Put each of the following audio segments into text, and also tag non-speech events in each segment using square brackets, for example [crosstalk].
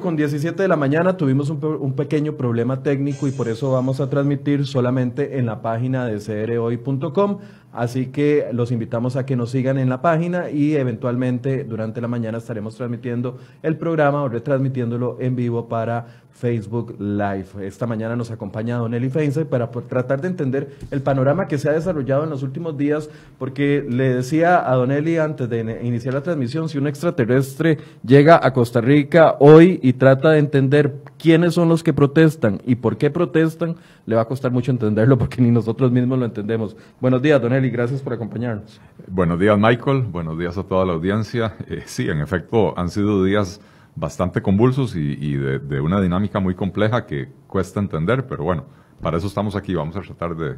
con 17 de la mañana tuvimos un, pequeño problema técnico y por eso vamos a transmitir solamente en la página de crhoy.com. Así que los invitamos a que nos sigan en la página y eventualmente durante la mañana estaremos transmitiendo el programa o retransmitiéndolo en vivo para Facebook Live. Esta mañana nos acompaña Don Eli Feinstein para tratar de entender el panorama que se ha desarrollado en los últimos días, porque le decía a Don Eli antes de iniciar la transmisión, si un extraterrestre llega a Costa Rica hoy y trata de entender quiénes son los que protestan y por qué protestan, le va a costar mucho entenderlo porque ni nosotros mismos lo entendemos. Buenos días, Don Eli y gracias por acompañarnos. Buenos días, Michael. Buenos días a toda la audiencia. Eh, sí, en efecto, han sido días bastante convulsos y, de, una dinámica muy compleja que cuesta entender, pero bueno, para eso estamos aquí. Vamos a tratar de,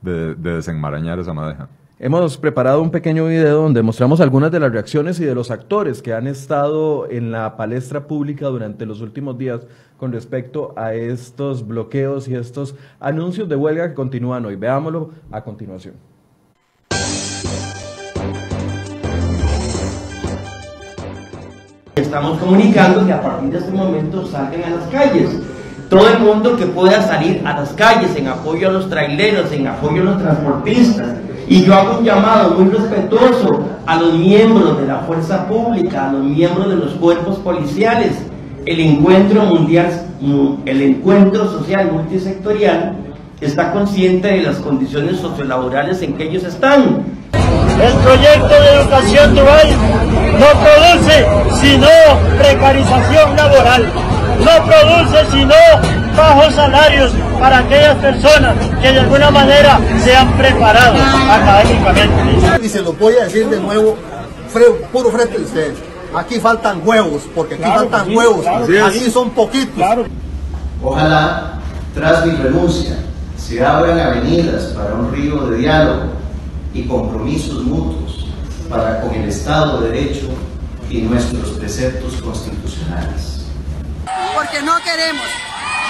de desenmarañar esa madeja. Hemos preparado un pequeño video donde mostramos algunas de las reacciones y de los actores que han estado en la palestra pública durante los últimos días con respecto a estos bloqueos y estos anuncios de huelga que continúan hoy. Veámoslo a continuación. Estamos comunicando que a partir de este momento salgan a las calles. Todo el mundo que pueda salir a las calles en apoyo a los traileros, en apoyo a los transportistas. Y yo hago un llamado muy respetuoso a los miembros de la fuerza pública, a los miembros de los cuerpos policiales. El encuentro mundial, el encuentro social multisectorial está consciente de las condiciones sociolaborales en que ellos están. El proyecto de educación dual no produce sino precarización laboral, no produce sino bajos salarios para aquellas personas que de alguna manera se han preparado académicamente. Y se lo voy a decir de nuevo, puro frente a ustedes, aquí faltan huevos, porque aquí faltan huevos, aquí son poquitos. Ojalá, tras mi renuncia, se abran avenidas para un río de diálogo y compromisos mutuos para con el Estado de Derecho y nuestros preceptos constitucionales. Porque no queremos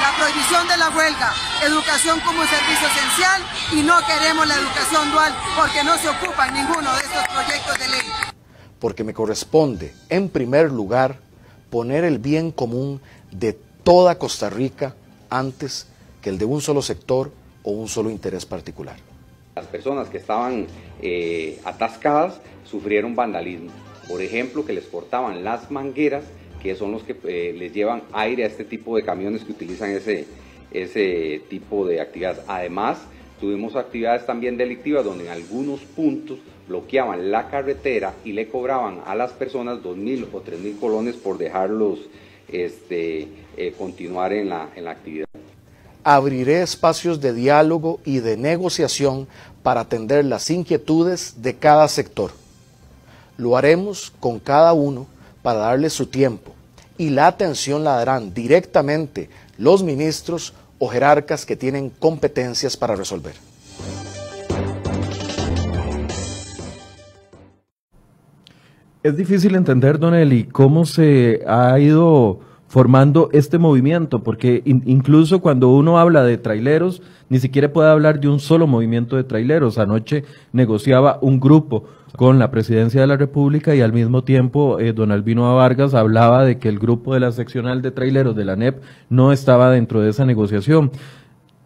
la prohibición de la huelga, educación como servicio esencial y no queremos la educación dual porque no se ocupa ninguno de estos proyectos de ley. Porque me corresponde, en primer lugar, poner el bien común de toda Costa Rica antes que el de un solo sector o un solo interés particular. Las personas que estaban eh, atascadas sufrieron vandalismo. Por ejemplo, que les cortaban las mangueras, que son los que eh, les llevan aire a este tipo de camiones que utilizan ese, ese tipo de actividades. Además, tuvimos actividades también delictivas donde en algunos puntos bloqueaban la carretera y le cobraban a las personas 2.000 o 3.000 colones por dejarlos este, eh, continuar en la, en la actividad abriré espacios de diálogo y de negociación para atender las inquietudes de cada sector. Lo haremos con cada uno para darle su tiempo y la atención la darán directamente los ministros o jerarcas que tienen competencias para resolver. Es difícil entender, Don Eli, cómo se ha ido formando este movimiento, porque incluso cuando uno habla de traileros, ni siquiera puede hablar de un solo movimiento de traileros. Anoche negociaba un grupo con la presidencia de la República y al mismo tiempo eh, don Albino A. Vargas hablaba de que el grupo de la seccional de traileros de la NEP no estaba dentro de esa negociación.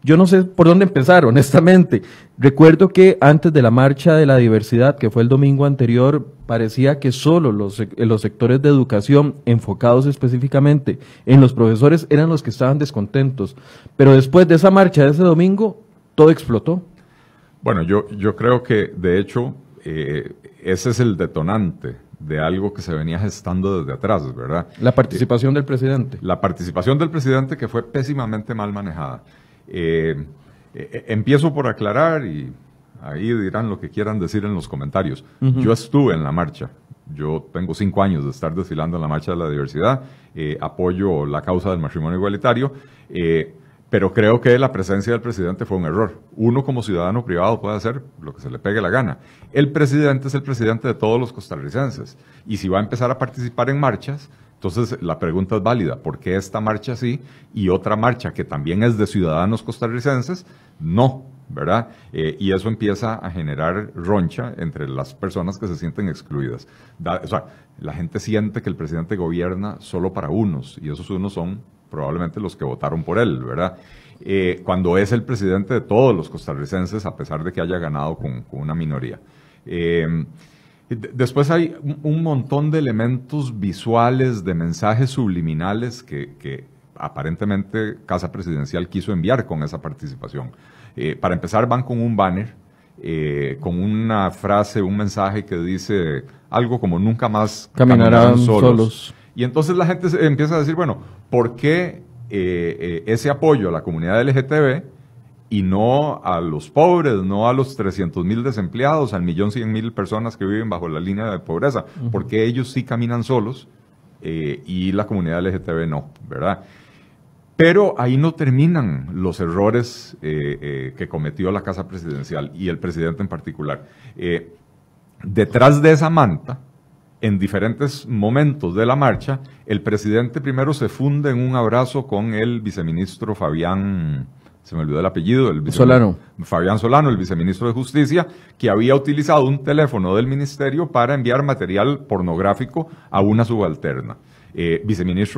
Yo no sé por dónde empezar, honestamente. Recuerdo que antes de la marcha de la diversidad, que fue el domingo anterior, parecía que solo eh, los, sectores de educación enfocados específicamente en los profesores eran los que estaban descontentos. Pero después de esa marcha de ese domingo, todo explotó. Bueno, yo, creo que de hecho eh, ese es el detonante de algo que se venía gestando desde atrás, ¿verdad? La participación del presidente. La participación del presidente que fue pésimamente mal manejada. Eh, eh, eh, empiezo por aclarar y ahí dirán lo que quieran decir en los comentarios. Yo estuve en la marcha. Yo tengo cinco años de estar desfilando en la marcha de la diversidad. apoyo la causa del matrimonio igualitario. pero creo que la presencia del presidente fue un error. Uno como ciudadano privado puede hacer lo que se le pegue la gana. El presidente es el presidente de todos los costarricenses. Y si va a empezar a participar en marchas, entonces, la pregunta es válida, ¿por qué esta marcha sí y otra marcha que también es de ciudadanos costarricenses no? ¿Verdad? Eh, y eso empieza a generar roncha entre las personas que se sienten excluidas. o sea, la gente siente que el presidente gobierna solo para unos y esos unos son probablemente los que votaron por él, ¿verdad? Eh, cuando es el presidente de todos los costarricenses, a pesar de que haya ganado con, una minoría. Eh, Después hay un montón de elementos visuales, de mensajes subliminales que, aparentemente Casa Presidencial quiso enviar con esa participación. Eh, para empezar, van con un banner, eh, con una frase, un mensaje que dice algo como nunca más caminarán, solos. Y entonces la gente empieza a decir, bueno, ¿por qué eh, ese apoyo a la comunidad LGTB? y no a los pobres, no a los 300 mil desempleados, al millón cien mil personas que viven bajo la línea de pobreza, porque ellos sí caminan solos eh, y la comunidad LGTB no, ¿verdad? Pero ahí no terminan los errores eh, eh, que cometió la Casa Presidencial y el presidente en particular. detrás de esa manta, en diferentes momentos de la marcha, el presidente primero se funde en un abrazo con el viceministro Fabián se me olvidó el apellido, el Solano. Fabián Solano, el viceministro de Justicia, que había utilizado un teléfono del ministerio para enviar material pornográfico a una subalterna eh,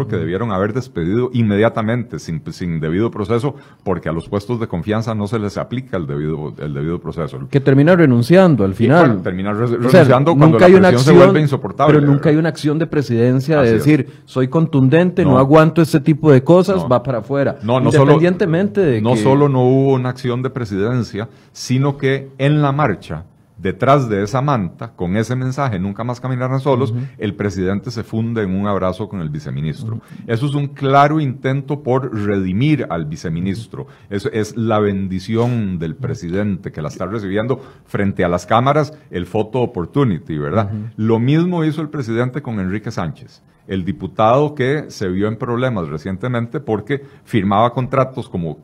que debieron haber despedido inmediatamente, sin, sin, debido proceso, porque a los puestos de confianza no se les aplica el debido, el debido proceso. Que termina renunciando al final. termina renunciando nunca hay una acción, se vuelve insoportable. Pero nunca hay una acción de presidencia de decir, soy contundente, no, aguanto este tipo de cosas, va para afuera. No, no No solo no hubo una acción de presidencia, sino que en la marcha detrás de esa manta, con ese mensaje, nunca más caminarán solos, el presidente se funde en un abrazo con el viceministro. Eso es un claro intento por redimir al viceministro. Eso es la bendición del presidente que la está recibiendo frente a las cámaras, el photo opportunity, ¿verdad? Lo mismo hizo el presidente con Enrique Sánchez el diputado que se vio en problemas recientemente porque firmaba contratos como,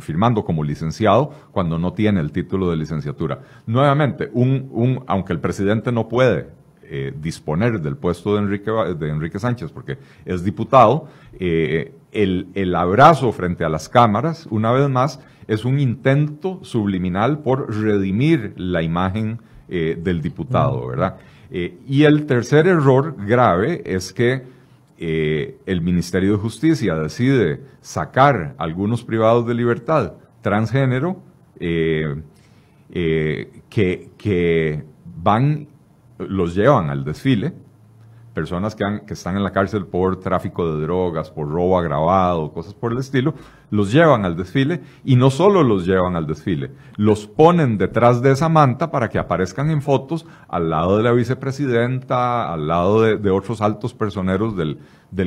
firmando como licenciado cuando no tiene el título de licenciatura. Nuevamente, un, un, aunque el presidente no puede eh, disponer del puesto de Enrique, de Enrique Sánchez porque es diputado, eh, el, abrazo frente a las cámaras, una vez más, es un intento subliminal por redimir la imagen eh, del diputado, ¿verdad? Eh, y el tercer error grave es que eh, el Ministerio de Justicia decide sacar a algunos privados de libertad transgénero eh, que, que van, los llevan al desfile, personas que, están en la cárcel por tráfico de drogas, por robo agravado, cosas por el estilo, los llevan al desfile y no solo los llevan al desfile, los ponen detrás de esa manta para que aparezcan en fotos al lado de la vicepresidenta, al lado de, otros altos personeros del,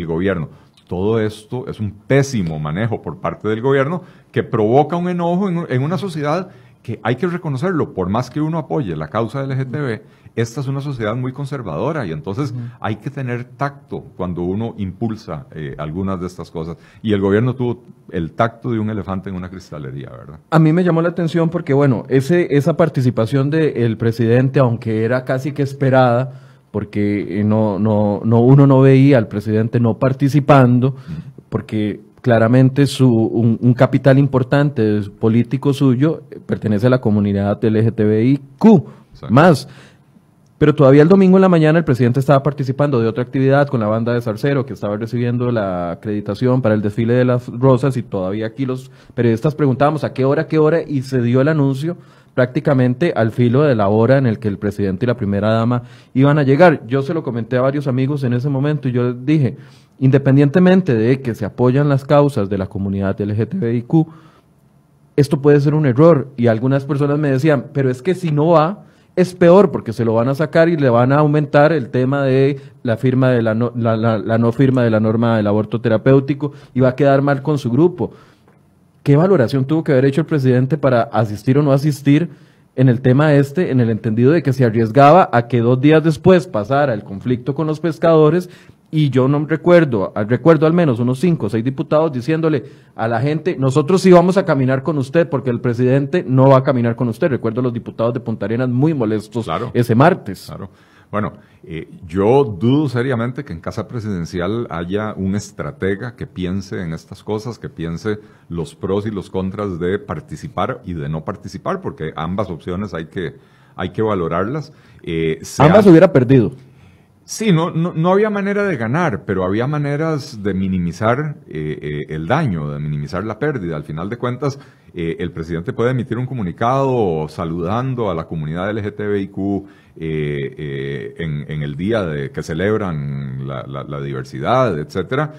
gobierno. Todo esto es un pésimo manejo por parte del gobierno que provoca un enojo en, en una sociedad que hay que reconocerlo, por más que uno apoye la causa del LGTB, esta es una sociedad muy conservadora y entonces hay que tener tacto cuando uno impulsa eh, algunas de estas cosas. Y el gobierno tuvo el tacto de un elefante en una cristalería, ¿verdad? A mí me llamó la atención porque, bueno, esa participación del presidente, aunque era casi que esperada, porque eh, no, no, uno no veía al presidente no participando, porque claramente su, un, capital importante político suyo eh, pertenece a la comunidad LGTBIQ. Más, pero todavía el domingo en la mañana el presidente estaba participando de otra actividad con la banda de Zarcero, que estaba recibiendo la acreditación para el desfile de las rosas, y todavía aquí los periodistas preguntábamos a qué hora, qué hora, y se dio el anuncio prácticamente al filo de la hora en el que el presidente y la primera dama iban a llegar. Yo se lo comenté a varios amigos en ese momento y yo les dije, independientemente de que se apoyan las causas de la comunidad LGTBIQ, esto puede ser un error. Y algunas personas me decían, pero es que si no va, es peor porque se lo van a sacar y le van a aumentar el tema de la firma de la no, no firma de la norma del aborto terapéutico y va a quedar mal con su grupo. ¿Qué valoración tuvo que haber hecho el presidente para asistir o no asistir en el tema este, en el entendido de que se arriesgaba a que dos días después pasara el conflicto con los pescadores y yo no recuerdo, recuerdo al menos unos cinco o seis diputados diciéndole a la gente, nosotros sí vamos a caminar con usted porque el presidente no va a caminar con usted. Recuerdo a los diputados de Punta Arenas muy molestos ese martes. Claro. Bueno, eh, yo dudo seriamente que en Casa Presidencial haya un estratega que piense en estas cosas, que piense los pros y los contras de participar y de no participar, porque ambas opciones hay que, hay que valorarlas. Eh, ambas hubiera perdido. Sí, no, no, había manera de ganar, pero había maneras de minimizar eh, eh, el daño, de minimizar la pérdida. Al final de cuentas, eh, el presidente puede emitir un comunicado saludando a la comunidad LGTBIQ en, el día que celebran la, la diversidad, etcétera,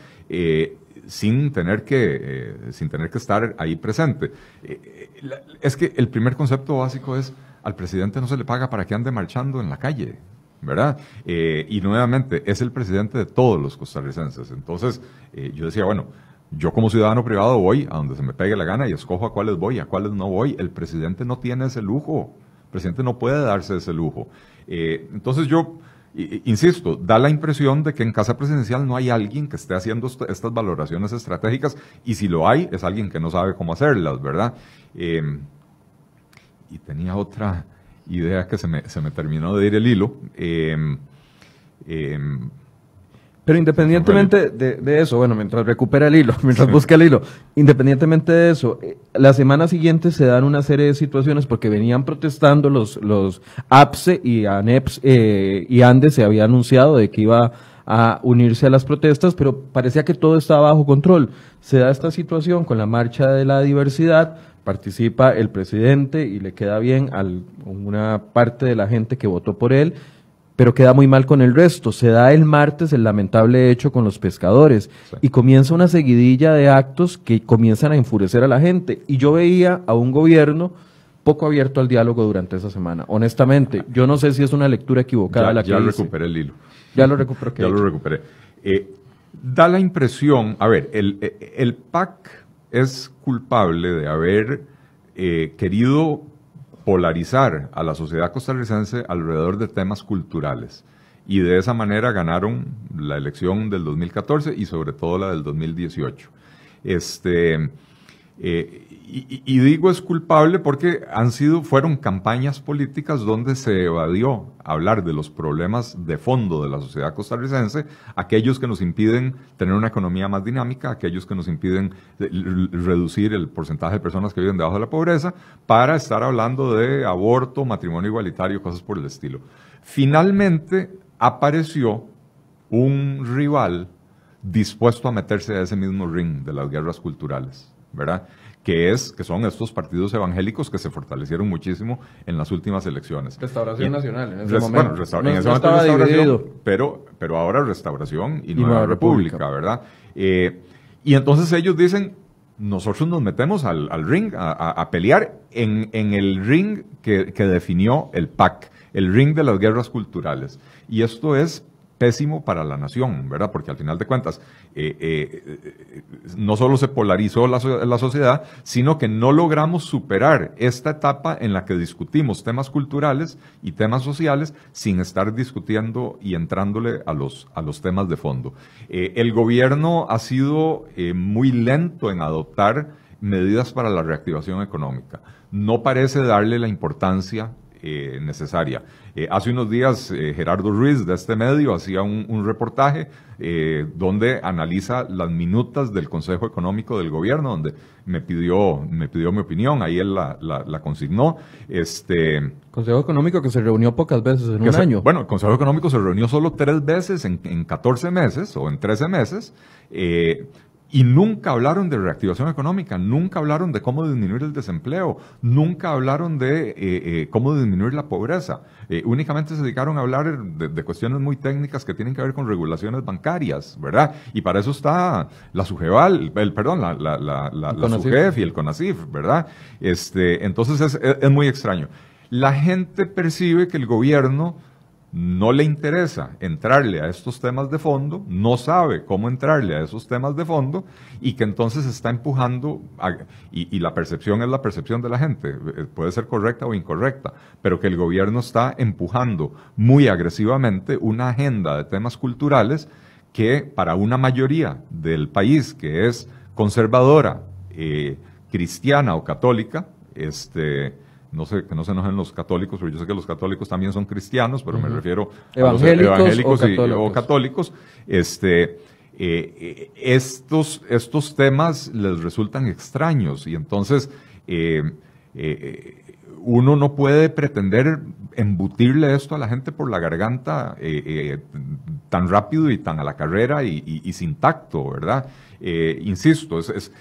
sin tener que sin tener que estar ahí presente. es que el primer concepto básico es al presidente no se le paga para que ande marchando en la calle. ¿verdad? Eh, y nuevamente, es el presidente de todos los costarricenses. Entonces, eh, yo decía, bueno, yo como ciudadano privado voy a donde se me pegue la gana y escojo a cuáles voy, a cuáles no voy. El presidente no tiene ese lujo. El presidente no puede darse ese lujo. Eh, entonces yo... Insisto, da la impresión de que en casa presidencial no hay alguien que esté haciendo estas valoraciones estratégicas y si lo hay es alguien que no sabe cómo hacerlas, ¿verdad? y tenía otra, idea que se me, se me terminó de ir el hilo. Em, em, pero independientemente de, eso, bueno, mientras recupera el hilo, [laughs] mientras busca el hilo, independientemente de eso, eh, la semana siguiente se dan una serie de situaciones porque venían protestando los, los APSE y ANEPS e, eh, y Andes se había anunciado de que iba a unirse a las protestas, pero parecía que todo estaba bajo control. Se da esta situación con la marcha de la diversidad, participa el presidente y le queda bien a una parte de la gente que votó por él, pero queda muy mal con el resto. Se da el martes el lamentable hecho con los pescadores y comienza una seguidilla de actos que comienzan a enfurecer a la gente. Y yo veía a un gobierno poco abierto al diálogo durante esa semana. Honestamente, yo no sé si es una lectura equivocada ya, la que Ya recuperé el hilo. Ya lo recuperé. [laughs] ya lo recuperé. Eh, da la impresión, a ver, el, el PAC es culpable de haber eh, querido polarizar a la sociedad costarricense alrededor de temas culturales. Y de esa manera ganaron la elección del 2014 y sobre todo la del 2018. Este, eh, y, digo es culpable porque han sido, fueron campañas políticas donde se evadió hablar de los problemas de fondo de la sociedad costarricense, aquellos que nos impiden tener una economía más dinámica, aquellos que nos impiden eh, reducir el porcentaje de personas que viven debajo de la pobreza, para estar hablando de aborto, matrimonio igualitario, cosas por el estilo. Finalmente apareció un rival dispuesto a meterse a ese mismo ring de las guerras culturales, ¿verdad? que, es, que son estos partidos evangélicos que se fortalecieron muchísimo en las últimas elecciones. Restauración Nacional, en ese momento. Bueno, en ese restauración, pero, pero ahora Restauración y, Nueva, República, ¿verdad? Eh, y entonces ellos dicen, nosotros nos metemos al, ring a, pelear en, el ring que, que definió el PAC, el ring de las guerras culturales. Y esto es pésimo para la nación, ¿verdad? Porque al final de cuentas, eh, eh, eh, no solo se polarizó la, sociedad, sino que no logramos superar esta etapa en la que discutimos temas culturales y temas sociales sin estar discutiendo y entrándole a los, a los temas de fondo. el gobierno ha sido muy lento en adoptar medidas para la reactivación económica. No parece darle la importancia eh, necesaria. Eh, hace unos días eh, Gerardo Ruiz de este medio hacía un, reportaje donde analiza las minutas del Consejo Económico del Gobierno, donde me pidió, me pidió mi opinión, ahí él la, consignó. Este, Consejo Económico que se reunió pocas veces en un año. Bueno, el Consejo Económico se reunió solo tres veces en, 14 meses o en 13 meses. Y nunca hablaron de reactivación económica, nunca hablaron de cómo disminuir el desempleo, nunca hablaron de eh, eh, cómo disminuir la pobreza. Eh, únicamente se dedicaron a hablar de, cuestiones muy técnicas que tienen que ver con regulaciones bancarias, ¿verdad? Y para eso está la SUGEVAL, el, perdón, la, la, SUGEF y el Conasif, ¿verdad? Este, entonces es muy extraño. La gente percibe que el gobierno no le interesa entrarle a estos temas de fondo, no sabe cómo entrarle a esos temas de fondo y que entonces está empujando, y, la percepción es la percepción de la gente, eh, puede ser correcta o incorrecta, pero que el gobierno está empujando muy agresivamente una agenda de temas culturales que para una mayoría del país que es conservadora, eh, cristiana o católica, este, no sé, que no se enojen los católicos, pero yo sé que los católicos también son cristianos, pero me refiero a los evangélicos o católicos. este, eh, eh, estos, estos temas les resultan extraños y entonces eh, uno no puede pretender embutirle esto a la gente por la garganta tan rápido y tan a la carrera y sin tacto, ¿verdad? Eh, insisto, es,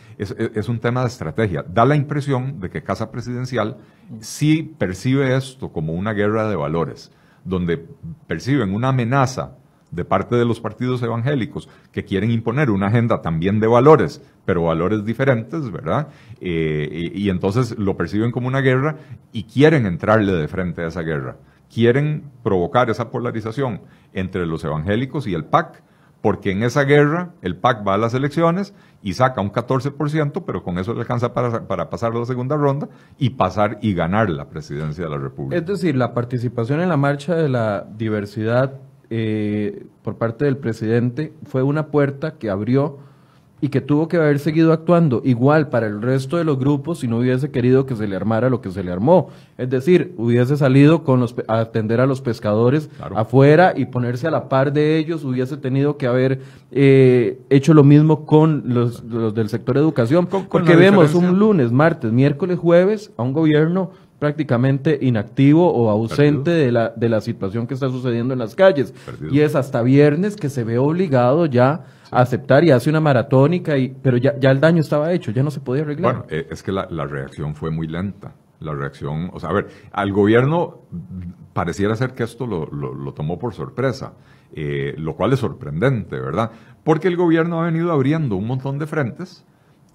un tema de estrategia. Da la impresión de que Casa Presidencial sí percibe esto como una guerra de valores, donde perciben una amenaza de parte de los partidos evangélicos que quieren imponer una agenda también de valores, pero valores diferentes, ¿verdad? Eh, y, y entonces lo perciben como una guerra y quieren entrarle de frente a esa guerra. Quieren provocar esa polarización entre los evangélicos y el PAC porque en esa guerra el PAC va a las elecciones y saca un 14%, pero con eso le alcanza para, pasar a la segunda ronda y pasar y ganar la presidencia de la República. Es decir, la participación en la marcha de la diversidad eh, por parte del presidente fue una puerta que abrió y que tuvo que haber seguido actuando igual para el resto de los grupos si no hubiese querido que se le armara lo que se le armó. Es decir, hubiese salido con los, a atender a los pescadores afuera y ponerse a la par de ellos, hubiese tenido que haber eh, hecho lo mismo con los, del sector educación, porque vemos un lunes, martes, miércoles, jueves a un gobierno prácticamente inactivo o ausente de la, de la situación que está sucediendo en las calles. Y es hasta viernes que se ve obligado ya aceptar y hace una maratónica, y, pero ya, el daño estaba hecho, ya no se podía arreglar. Bueno, eh, es que la, reacción fue muy lenta la reacción, o sea, a ver, al gobierno pareciera ser que esto lo, lo, tomó por sorpresa, eh, lo cual es sorprendente, ¿verdad? Porque el gobierno ha venido abriendo un montón de frentes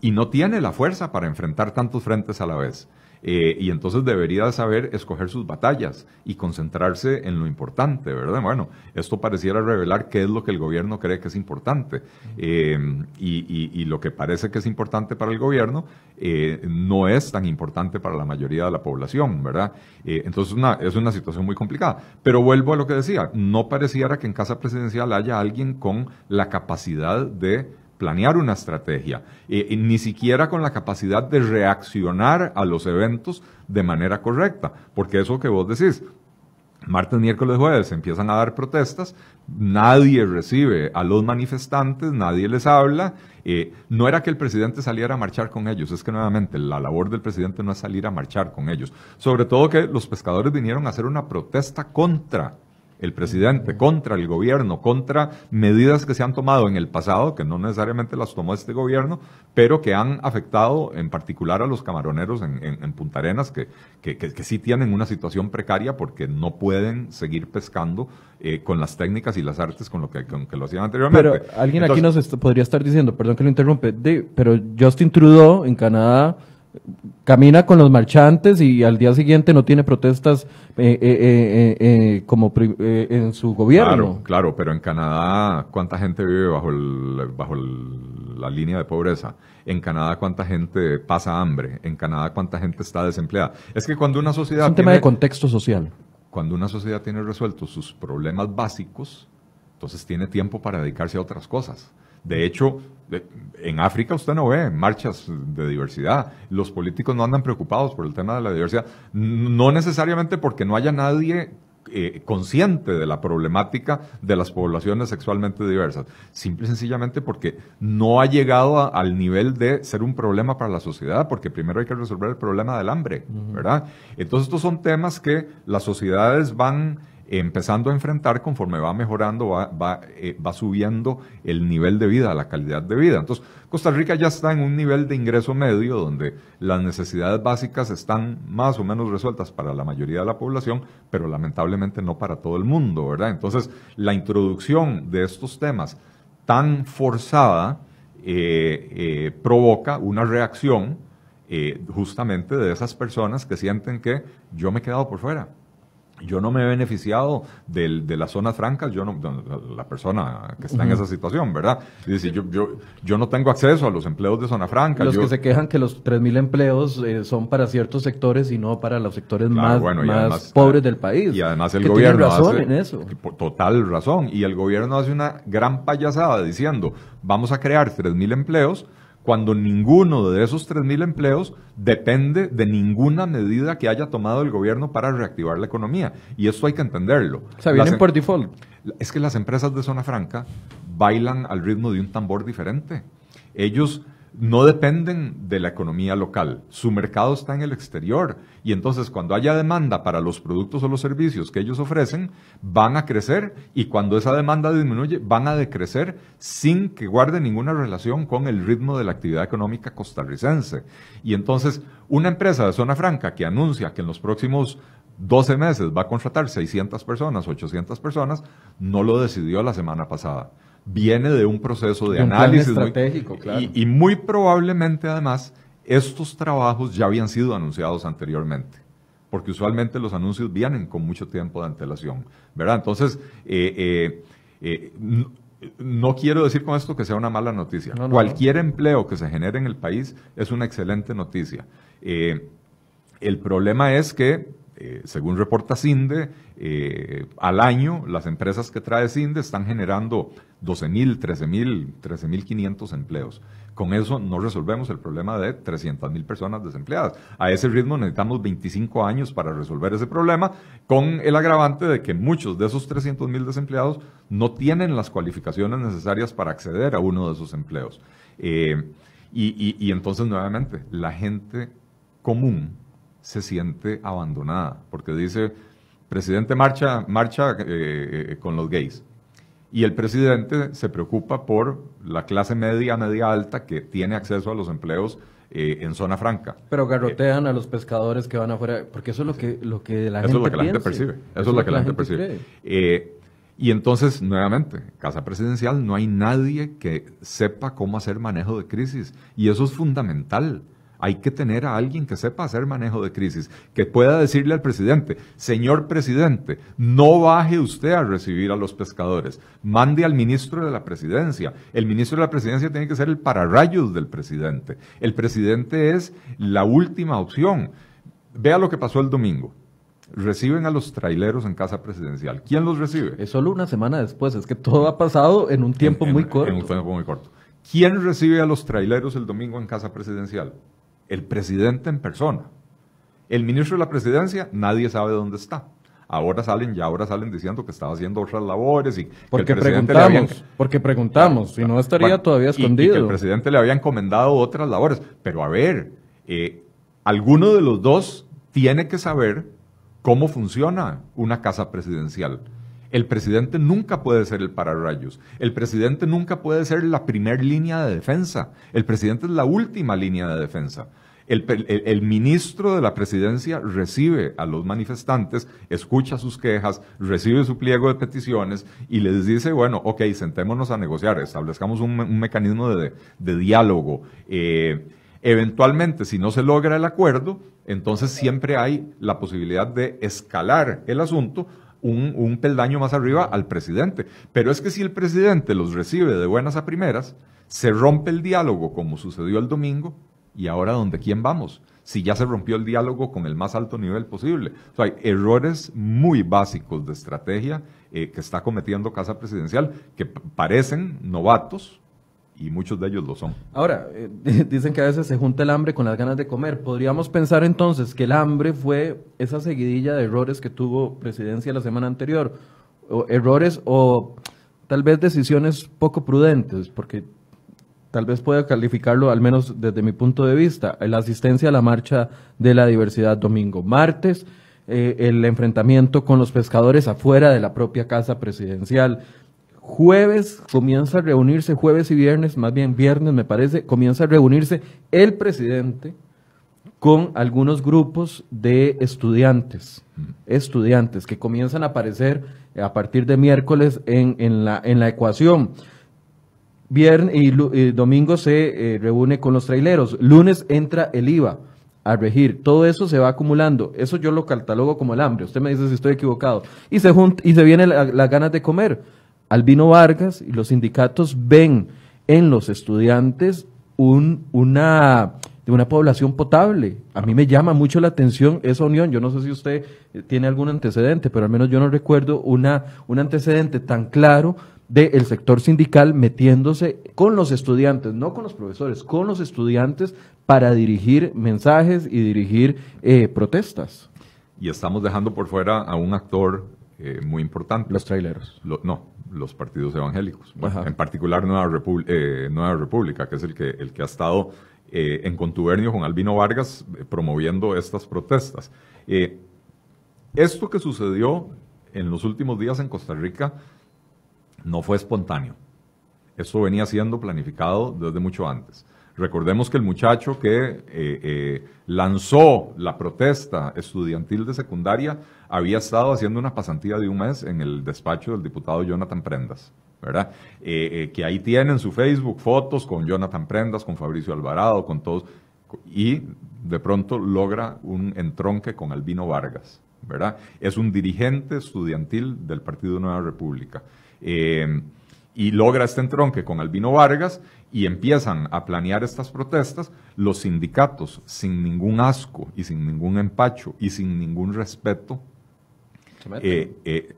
y no tiene la fuerza para enfrentar tantos frentes a la vez. Eh, y entonces debería saber escoger sus batallas y concentrarse en lo importante, ¿verdad? Bueno, esto pareciera revelar qué es lo que el gobierno cree que es importante. Eh, y, lo que parece que es importante para el gobierno eh, no es tan importante para la mayoría de la población, ¿verdad? entonces es una situación muy complicada. Pero vuelvo a lo que decía, no pareciera que en casa presidencial haya alguien con la capacidad de planear una estrategia, ni siquiera con la capacidad de reaccionar a los eventos de manera correcta, porque eso que vos decís, martes, miércoles, jueves empiezan a dar protestas, nadie recibe a los manifestantes, nadie les habla. no era que el presidente saliera a marchar con ellos, es que nuevamente la labor del presidente no es salir a marchar con ellos. Sobre todo que los pescadores vinieron a hacer una protesta contra el presidente, contra el gobierno, contra medidas que se han tomado en el pasado, que no necesariamente las tomó este gobierno, pero que han afectado en particular a los camaroneros en, en, Punta Arenas, que, que, sí tienen una situación precaria porque no pueden seguir pescando eh, con las técnicas y las artes con lo que, con, que lo hacían anteriormente. Pero alguien aquí nos podría estar diciendo, perdón que lo interrumpe, de, pero Justin Trudeau en Canadá camina con los marchantes y al día siguiente no tiene protestas eh, eh, eh, como en su gobierno. Claro, claro, pero en Canadá, ¿cuánta gente vive bajo, bajo la línea de pobreza? En Canadá, ¿cuánta gente pasa hambre? En Canadá, ¿cuánta gente está desempleada? Es que cuando una sociedad... Es un tema de contexto social. Cuando una sociedad tiene resueltos sus problemas básicos, entonces tiene tiempo para dedicarse a otras cosas. De hecho, en África usted no ve marchas de diversidad. Los políticos no andan preocupados por el tema de la diversidad. No necesariamente porque no haya nadie eh, consciente de la problemática de las poblaciones sexualmente diversas. Simple y sencillamente porque no ha llegado al nivel de ser un problema para la sociedad, porque primero hay que resolver el problema del hambre, ¿verdad? Entonces estos son temas que las sociedades van empezando a enfrentar conforme va mejorando, va, eh, va, subiendo el nivel de vida, la calidad de vida. Entonces, Costa Rica ya está en un nivel de ingreso medio donde las necesidades básicas están más o menos resueltas para la mayoría de la población, pero lamentablemente no para todo el mundo, ¿verdad? Entonces, la introducción de estos temas tan forzada eh, eh, provoca una reacción. justamente de esas personas que sienten que yo me he quedado por fuera, yo no me he beneficiado de las zonas francas, yo no, la persona que está en esa situación, ¿verdad? Es yo, yo, yo no tengo acceso a los empleos de zona franca. Los que se quejan que los 3.000 empleos eh, son para ciertos sectores y no para los sectores más, más pobres eh, del país. Y además el gobierno en eso. Total razón. Y el gobierno hace una gran payasada diciendo, vamos a crear 3.000 empleos cuando ninguno de esos 3.000 empleos depende de ninguna medida que haya tomado el gobierno para reactivar la economía. Y eso hay que entenderlo. Se em- por default. Es que las empresas de Zona Franca bailan al ritmo de un tambor diferente. Ellos no dependen de la economía local. Su mercado está en el exterior y entonces cuando haya demanda para los productos o los servicios que ellos ofrecen, van a crecer y cuando esa demanda disminuye, van a decrecer sin que guarde ninguna relación con el ritmo de la actividad económica costarricense. Y entonces, una empresa de zona franca que anuncia que en los próximos 12 meses va a contratar 600 personas, 800 personas, no lo decidió la semana pasada viene de un proceso de, análisis estratégico, claro. y, muy probablemente además estos trabajos ya habían sido anunciados anteriormente porque usualmente los anuncios vienen con mucho tiempo de antelación, ¿verdad? Entonces, eh, eh, eh, no, quiero decir con esto que sea una mala noticia. Cualquier empleo que se genere en el país es una excelente noticia. el problema es que, según reporta CINDE, eh, al año, las empresas que trae CINDE están generando 12.000, 13.000, 13.500 empleos. Con eso no resolvemos el problema de 300.000 personas desempleadas. A ese ritmo necesitamos 25 años para resolver ese problema, con el agravante de que muchos de esos 300.000 desempleados no tienen las cualificaciones necesarias para acceder a uno de esos empleos. Eh, y entonces, nuevamente, la gente común se siente abandonada, porque dice, presidente marcha, marcha eh, eh, con los gays. Y el presidente se preocupa por la clase media, media alta que tiene acceso a los empleos eh, en zona franca. Pero garrotean a los pescadores que van afuera, porque eso es lo que, lo que la, gente, percibe. Eso, es lo que, la gente, percibe. y entonces, nuevamente, Casa Presidencial, no hay nadie que sepa cómo hacer manejo de crisis. Y eso es fundamental. Hay que tener a alguien que sepa hacer manejo de crisis, que pueda decirle al presidente, señor presidente, no baje usted a recibir a los pescadores, mande al ministro de la presidencia. El ministro de la presidencia tiene que ser el pararrayos del presidente. El presidente es la última opción. Vea lo que pasó el domingo reciben a los traileros en casa presidencial. ¿Quién los recibe? Es solo una semana después, es que todo ha pasado en un tiempo muy corto. En un tiempo muy corto. ¿Quién recibe a los traileros el domingo en casa presidencial? el presidente en persona. El ministro de la presidencia, nadie sabe dónde está. Ahora salen, ya ahora salen diciendo que estaba haciendo otras labores y porque preguntamos, porque preguntamos, si no estaría todavía escondido. Y, que el presidente le había encomendado otras labores. Pero a ver, eh, alguno de los dos tiene que saber cómo funciona una casa presidencial. El presidente nunca puede ser el pararrayos. El presidente nunca puede ser la primera línea de defensa. El presidente es la última línea de defensa. El, ministro de la presidencia recibe a los manifestantes, escucha sus quejas, recibe su pliego de peticiones y les dice, bueno, ok, sentémonos a negociar, establezcamos un, mecanismo de, diálogo. Eh, eventualmente, si no se logra el acuerdo, entonces siempre hay la posibilidad de escalar el asunto un, peldaño más arriba al presidente. Pero es que si el presidente los recibe de buenas a primeras, se rompe el diálogo como sucedió el domingo y ahora ¿dónde quién vamos, si ya se rompió el diálogo con el más alto nivel posible. hay errores muy básicos de estrategia eh, que está cometiendo Casa Presidencial que parecen novatos, y muchos de ellos lo son. Ahora, eh, [laughs] dicen que a veces se junta el hambre con las ganas de comer. ¿Podríamos pensar entonces que el hambre fue esa seguidilla de errores que tuvo presidencia la semana anterior? errores o tal vez decisiones poco prudentes, porque tal vez pueda calificarlo, al menos desde mi punto de vista, la asistencia a la marcha de la diversidad domingo, martes, eh, el enfrentamiento con los pescadores afuera de la propia casa presidencial, Jueves comienza a reunirse, jueves y viernes, más bien viernes me parece, comienza a reunirse el presidente con algunos grupos de estudiantes, estudiantes que comienzan a aparecer a partir de miércoles en, la, en la ecuación. Viernes y, domingo se eh, reúne con los traileros, lunes entra el IVA a regir. Todo eso se va acumulando. Eso yo lo catalogo como el hambre. Usted me dice si estoy equivocado. Y se, junta, y se vienen la, las ganas de comer. Albino Vargas y los sindicatos ven en los estudiantes un, una, de una población potable. A mí me llama mucho la atención esa unión. Yo no sé si usted eh, tiene algún antecedente, pero al menos yo no recuerdo una, un antecedente tan claro del el sector sindical metiéndose con los estudiantes, no con los profesores, con los estudiantes para dirigir mensajes y dirigir eh, protestas. Y estamos dejando por fuera a un actor eh, muy importante. Los traileros. no, los partidos evangélicos, en particular eh, Nueva, República, que es el que, ha estado eh, en contubernio con Albino Vargas eh, promoviendo estas protestas. esto que sucedió en los últimos días en Costa Rica no fue espontáneo. Esto venía siendo planificado desde mucho antes. Recordemos que el muchacho que lanzó la protesta estudiantil de secundaria había estado haciendo una pasantía de un mes en el despacho del diputado Jonathan Prendas. ¿verdad? Eh, eh, que ahí tienen su Facebook fotos con Jonathan Prendas, con Fabricio Alvarado, con todos, y de pronto logra un entronque con Albino Vargas, ¿verdad? Es un dirigente estudiantil del Partido Nueva República. Eh, y logra este entronque con Albino Vargas y empiezan a planear estas protestas los sindicatos sin ningún asco y sin ningún empacho y sin ningún respeto eh, eh,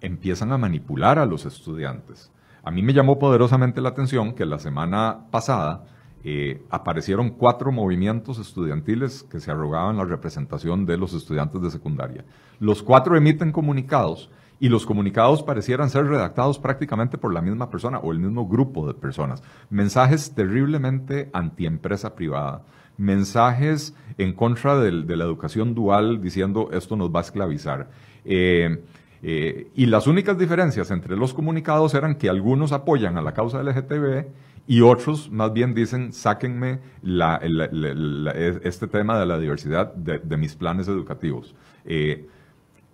empiezan a manipular a los estudiantes. A mí me llamó poderosamente la atención que la semana pasada eh, aparecieron cuatro movimientos estudiantiles que se arrogaban la representación de los estudiantes de secundaria. Los cuatro emiten comunicados y los comunicados parecieran ser redactados prácticamente por la misma persona o el mismo grupo de personas. Mensajes terriblemente antiempresa privada, mensajes en contra de la educación dual diciendo esto nos va a esclavizar. Eh, eh, y las únicas diferencias entre los comunicados eran que algunos apoyan a la causa LGTB y otros más bien dicen, sáquenme este tema de la diversidad de, mis planes educativos. Eh,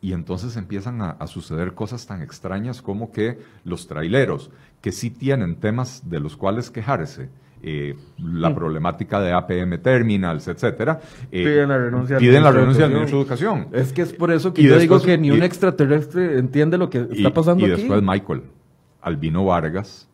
y entonces empiezan a, suceder cosas tan extrañas como que los traileros, que sí tienen temas de los cuales quejarse, eh, la mm. problemática de APM Terminals, etcétera, eh, piden la renuncia, piden la al de Educación. Es que es por eso que yo digo que ni un extraterrestre entiende lo que está pasando aquí. Y después Michael, Albino Vargas,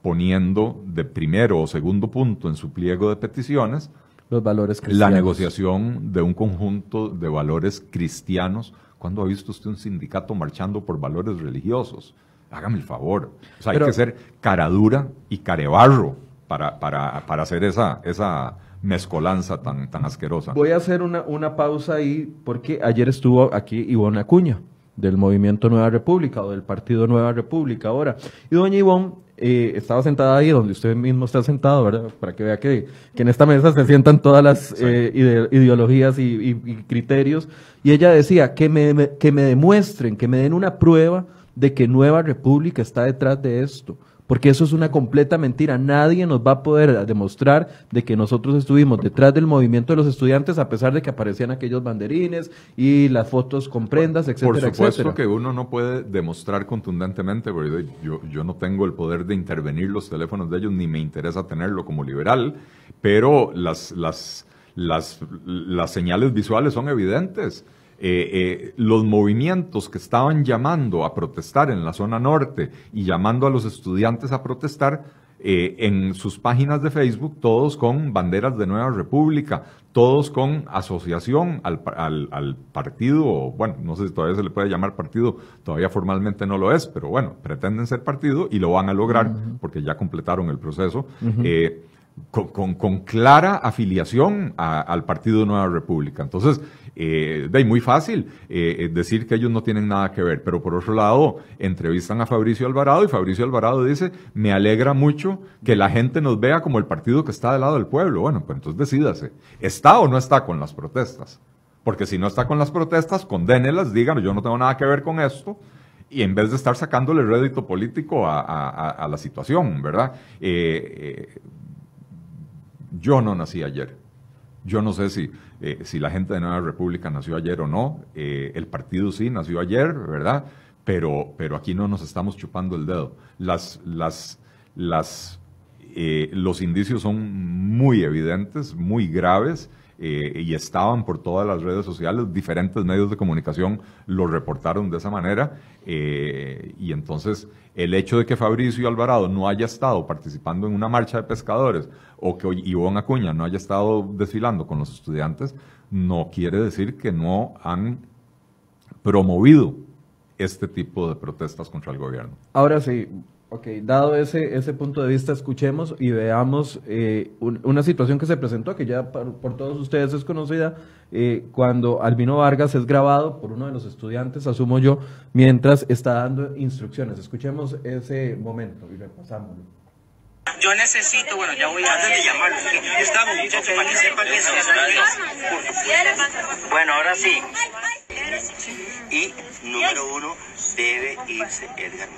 poniendo de primero o segundo punto en su pliego de peticiones valores La negociación de un conjunto de valores cristianos. ¿Cuándo ha visto usted un sindicato marchando por valores religiosos? Hágame el favor. O sea, hay que ser caradura y carebarro para, para, hacer esa, esa mezcolanza tan, tan asquerosa. Voy a hacer una, una pausa ahí porque ayer estuvo aquí Ivonne Acuña del Movimiento Nueva República o del Partido Nueva República ahora. Y doña Ivonne eh, estaba sentada ahí donde usted mismo está sentado, ¿verdad? Para que vea que, que en esta mesa se sientan todas las eh, ideologías y, criterios. Y ella decía, que que me demuestren, que me den una prueba de que Nueva República está detrás de esto porque eso es una completa mentira. Nadie nos va a poder demostrar de que nosotros estuvimos detrás del movimiento de los estudiantes a pesar de que aparecían aquellos banderines y las fotos con prendas, etcétera, Por supuesto que uno no puede demostrar contundentemente, yo, yo no tengo el poder de intervenir los teléfonos de ellos, ni me interesa tenerlo como liberal, pero las, las, las, las señales visuales son evidentes. Eh, eh, los movimientos que estaban llamando a protestar en la zona norte y llamando a los estudiantes a protestar, eh, en sus páginas de Facebook, todos con banderas de Nueva República, todos con asociación al, al, al, partido, bueno, no sé si todavía se le puede llamar partido, todavía formalmente no lo es, pero bueno, pretenden ser partido y lo van a lograr porque ya completaron el proceso con, clara afiliación al Partido de Nueva República. Entonces, eh, muy fácil eh, decir que ellos no tienen nada que ver, pero por otro lado, entrevistan a Fabricio Alvarado y Fabricio Alvarado dice, me alegra mucho que la gente nos vea como el partido que está del lado del pueblo. Bueno, pues entonces decídase, ¿está o no está con las protestas? Porque si no está con las protestas, condénelas, digan, yo no tengo nada que ver con esto, y en vez de estar sacándole rédito político a, la situación, ¿verdad? Eh, eh, yo no nací ayer. Yo no sé eh, si, la gente de Nueva República nació ayer o no. Eh, el partido sí nació ayer, ¿verdad? Pero, pero aquí no nos estamos chupando el dedo. Las, las, las, eh, los indicios son muy evidentes, muy graves. y estaban por todas las redes sociales, diferentes medios de comunicación lo reportaron de esa manera eh, y entonces el hecho de que Fabricio Alvarado no haya estado participando en una marcha de pescadores o que Ivonne Acuña no haya estado desfilando con los estudiantes, no quiere decir que no han promovido este tipo de protestas contra el gobierno. Ahora sí, Ok, dado ese, ese punto de vista, escuchemos y veamos eh, una situación que se presentó, que ya por, todos ustedes es conocida, eh, cuando Albino Vargas es grabado por uno de los estudiantes, asumo yo, mientras está dando instrucciones. Escuchemos ese momento y pasamos. Yo necesito, bueno, ya voy a... de llamarlo, estamos muchachos Bueno, ahora sí. Y número uno, debe irse Edgar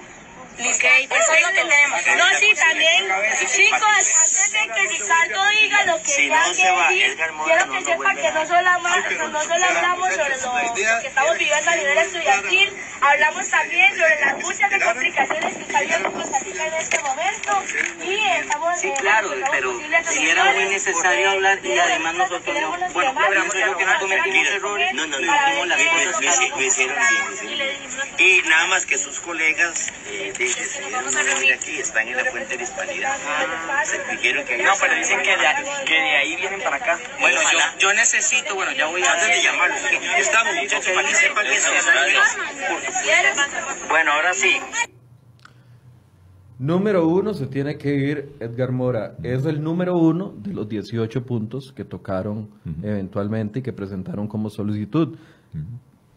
Okay, tenemos. No, sí, también, chicos, antes de que Ricardo diga lo que más que decir, quiero que sepa sepan que no solo, hablamos sobre lo que estamos viviendo a nivel estudiantil, hablamos también sobre las muchas complicaciones que está viviendo Costa Rica en este momento y estamos... Sí, claro, pero si era muy necesario hablar y además nosotros no... Bueno, logramos que no cometimos errores, no, no, no, hicimos la Y nada más que sus colegas aquí están en la fuente hispanidad. No, pero dicen que de, ahí vienen para acá. Bueno, yo, necesito, bueno, ya voy a de llamarlos. Estamos, muchachos, para que Bueno, ahora sí. Número uno se tiene que ir Edgar Mora. Es el número uno de los 18 puntos que tocaron eventualmente y que presentaron como solicitud.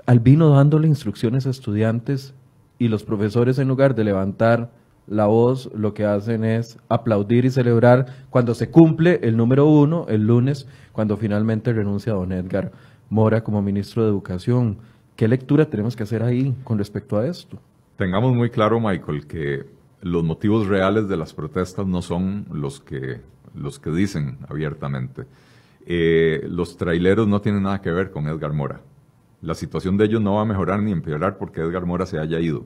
Albino dándole instrucciones a estudiantes y los profesores en lugar de levantar la voz lo que hacen es aplaudir y celebrar cuando se cumple el número uno el lunes, cuando finalmente renuncia don Edgar Mora como ministro de Educación. ¿Qué lectura tenemos que hacer ahí con respecto a esto? Tengamos muy claro, Michael, que los motivos reales de las protestas no son los que, los que dicen abiertamente. Eh, los traileros no tienen nada que ver con Edgar Mora. La situación de ellos no va a mejorar ni empeorar porque Edgar Mora se haya ido.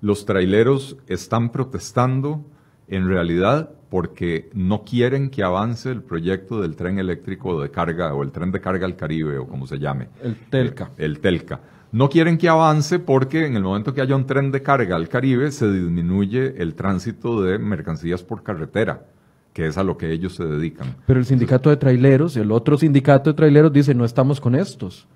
Los traileros están protestando en realidad porque no quieren que avance el proyecto del tren eléctrico de carga o el tren de carga al Caribe o como se llame. El Telca. Eh, el, Telca. No quieren que avance porque en el momento que haya un tren de carga al Caribe se disminuye el tránsito de mercancías por carretera que es a lo que ellos se dedican. Pero el sindicato de traileros, el otro sindicato de traileros dice, no estamos con estos.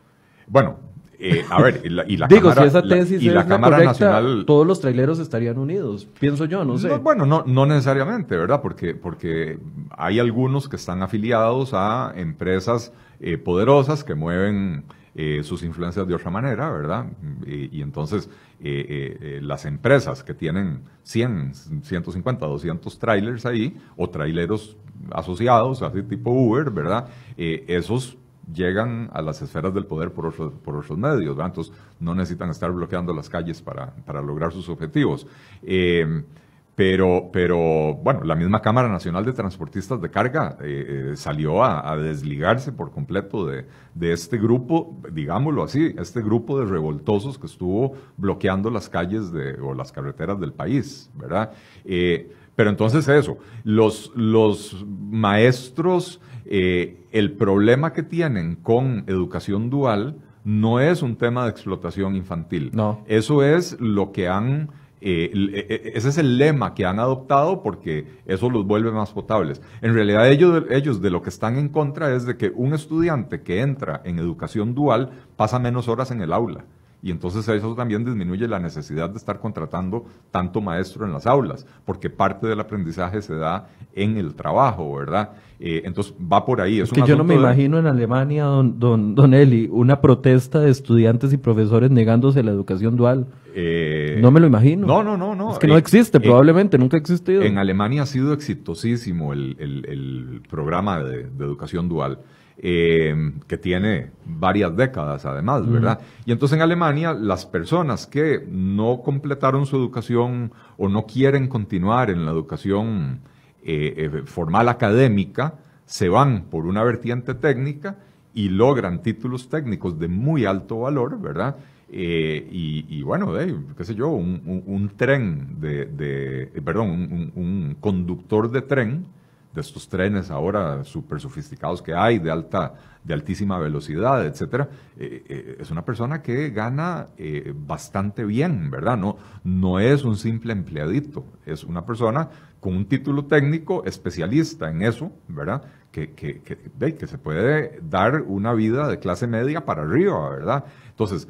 Bueno, eh, a ver, y la, Digo, si esa tesis y la Cámara Nacional... Todos los traileros estarían unidos, pienso yo, no sé. bueno, no, no necesariamente, ¿verdad? Porque, porque hay algunos que están afiliados a empresas eh, poderosas que mueven... Eh, sus influencias de otra manera, ¿verdad? y, entonces las empresas que tienen 100, 150, 200 trailers ahí, o traileros asociados, así tipo Uber, ¿verdad? esos llegan a las esferas del poder por, otros medios, ¿verdad? entonces no necesitan estar bloqueando las calles para, lograr sus objetivos. Eh, pero, pero bueno, la misma Cámara Nacional de Transportistas de Carga eh, eh, salió a, desligarse por completo de, este grupo, digámoslo así, este grupo de revoltosos que estuvo bloqueando las calles de, o las carreteras del país, ¿verdad? pero entonces eso, los, los maestros eh, el problema que tienen con educación dual no es un tema de explotación infantil. No. Eso es lo que han... Eh, eh, ese es el lema que han adoptado porque eso los vuelve más potables. En realidad ellos, ellos de lo que están en contra es de que un estudiante que entra en educación dual pasa menos horas en el aula. Y entonces eso también disminuye la necesidad de estar contratando tanto maestro en las aulas, porque parte del aprendizaje se da en el trabajo, ¿verdad? Eh, entonces va por ahí. Es que yo no me imagino en Alemania, don, Eli, una protesta de estudiantes y profesores negándose a la educación dual. Eh, no me lo imagino. No, no, no, no. Es que no eh, existe, probablemente, nunca ha existido. En Alemania ha sido exitosísimo el, programa de educación dual. Eh, que tiene varias décadas además, ¿verdad? Y entonces en Alemania las personas que no completaron su educación o no quieren continuar en la educación eh, eh, formal académica, se van por una vertiente técnica y logran títulos técnicos de muy alto valor, ¿verdad? y, bueno, qué sé yo, un, tren de, perdón, un, conductor de tren de estos trenes ahora súper sofisticados que hay, de alta de altísima velocidad, etcétera, eh, eh, es una persona que gana eh, bastante bien, ¿verdad? No, no es un simple empleadito, es una persona con un título técnico especialista en eso, ¿verdad? Que, que, que, que se puede dar una vida de clase media para arriba, ¿verdad? Entonces,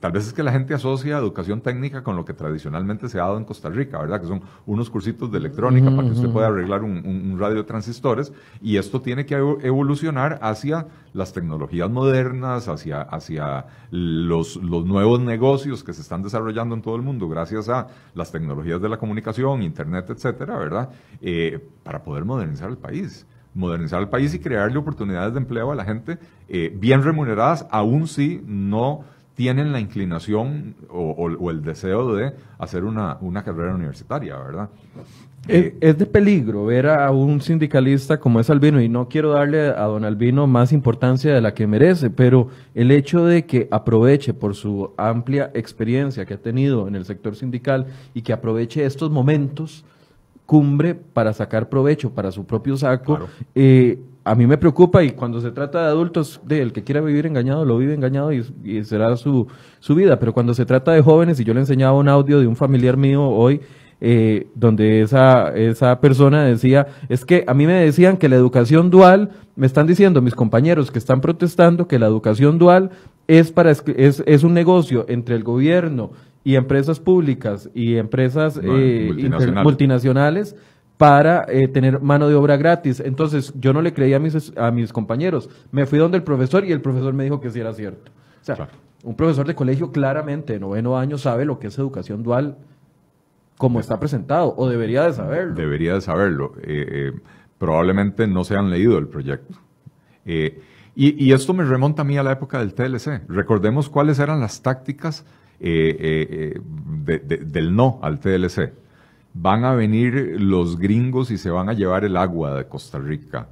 tal vez es que la gente asocia educación técnica con lo que tradicionalmente se ha dado en Costa Rica, ¿verdad? Que son unos cursitos de electrónica para que usted mm. pueda arreglar un, un radio de transistores y esto tiene que evolucionar hacia las tecnologías modernas, hacia, hacia los, nuevos negocios que se están desarrollando en todo el mundo gracias a las tecnologías de la comunicación, Internet, etcétera, ¿verdad? Eh, para poder modernizar el país modernizar el país y crearle oportunidades de empleo a la gente eh, bien remuneradas, aun si no tienen la inclinación o, el deseo de hacer una, una carrera universitaria, ¿verdad? Es, de peligro ver a un sindicalista como es Albino, y no quiero darle a don Albino más importancia de la que merece, pero el hecho de que aproveche por su amplia experiencia que ha tenido en el sector sindical y que aproveche estos momentos cumbre para sacar provecho para su propio saco, eh, a mí me preocupa y cuando se trata de adultos, de el que quiera vivir engañado, lo vive engañado y, y será su, su vida, pero cuando se trata de jóvenes, y yo le enseñaba un audio de un familiar mío hoy, eh, donde esa, persona decía, es que a mí me decían que la educación dual, me están diciendo mis compañeros que están protestando que la educación dual es, es, un negocio entre el gobierno y empresas públicas y empresas eh, multinacionales. para eh, tener mano de obra gratis. Entonces yo no le creía a mis, compañeros. Me fui donde el profesor y el profesor me dijo que sí era cierto. O sea, un profesor de colegio claramente de noveno año sabe lo que es educación dual como está presentado, o debería de saberlo. Debería de saberlo. Eh, eh, probablemente no se han leído el proyecto. Eh, y, esto me remonta a mí a la época del TLC. Recordemos cuáles eran las tácticas del no al TLC. Van a venir los gringos y se van a llevar el agua de Costa Rica.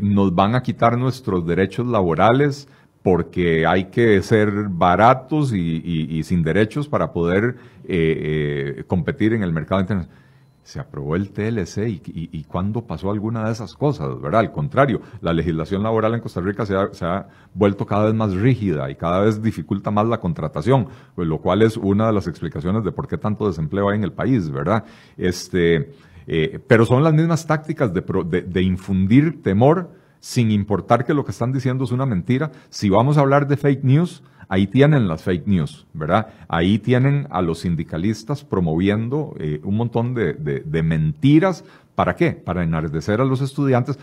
nos van a quitar nuestros derechos laborales porque hay que ser baratos y, sin derechos para poder eh, eh, competir en el mercado internacional. Se aprobó el TLC y, cuándo pasó alguna de esas cosas, ¿verdad? Al contrario, la legislación laboral en Costa Rica se ha, vuelto cada vez más rígida y cada vez dificulta más la contratación, pues, lo cual es una de las explicaciones de por qué tanto desempleo hay en el país, ¿verdad? Este, eh, pero son las mismas tácticas de, de infundir temor sin importar que lo que están diciendo es una mentira. Si vamos a hablar de fake news, ahí tienen las fake news, ¿verdad? Ahí tienen a los sindicalistas promoviendo eh, un montón de, de, de, mentiras. ¿Para qué? Para enardecer a los estudiantes.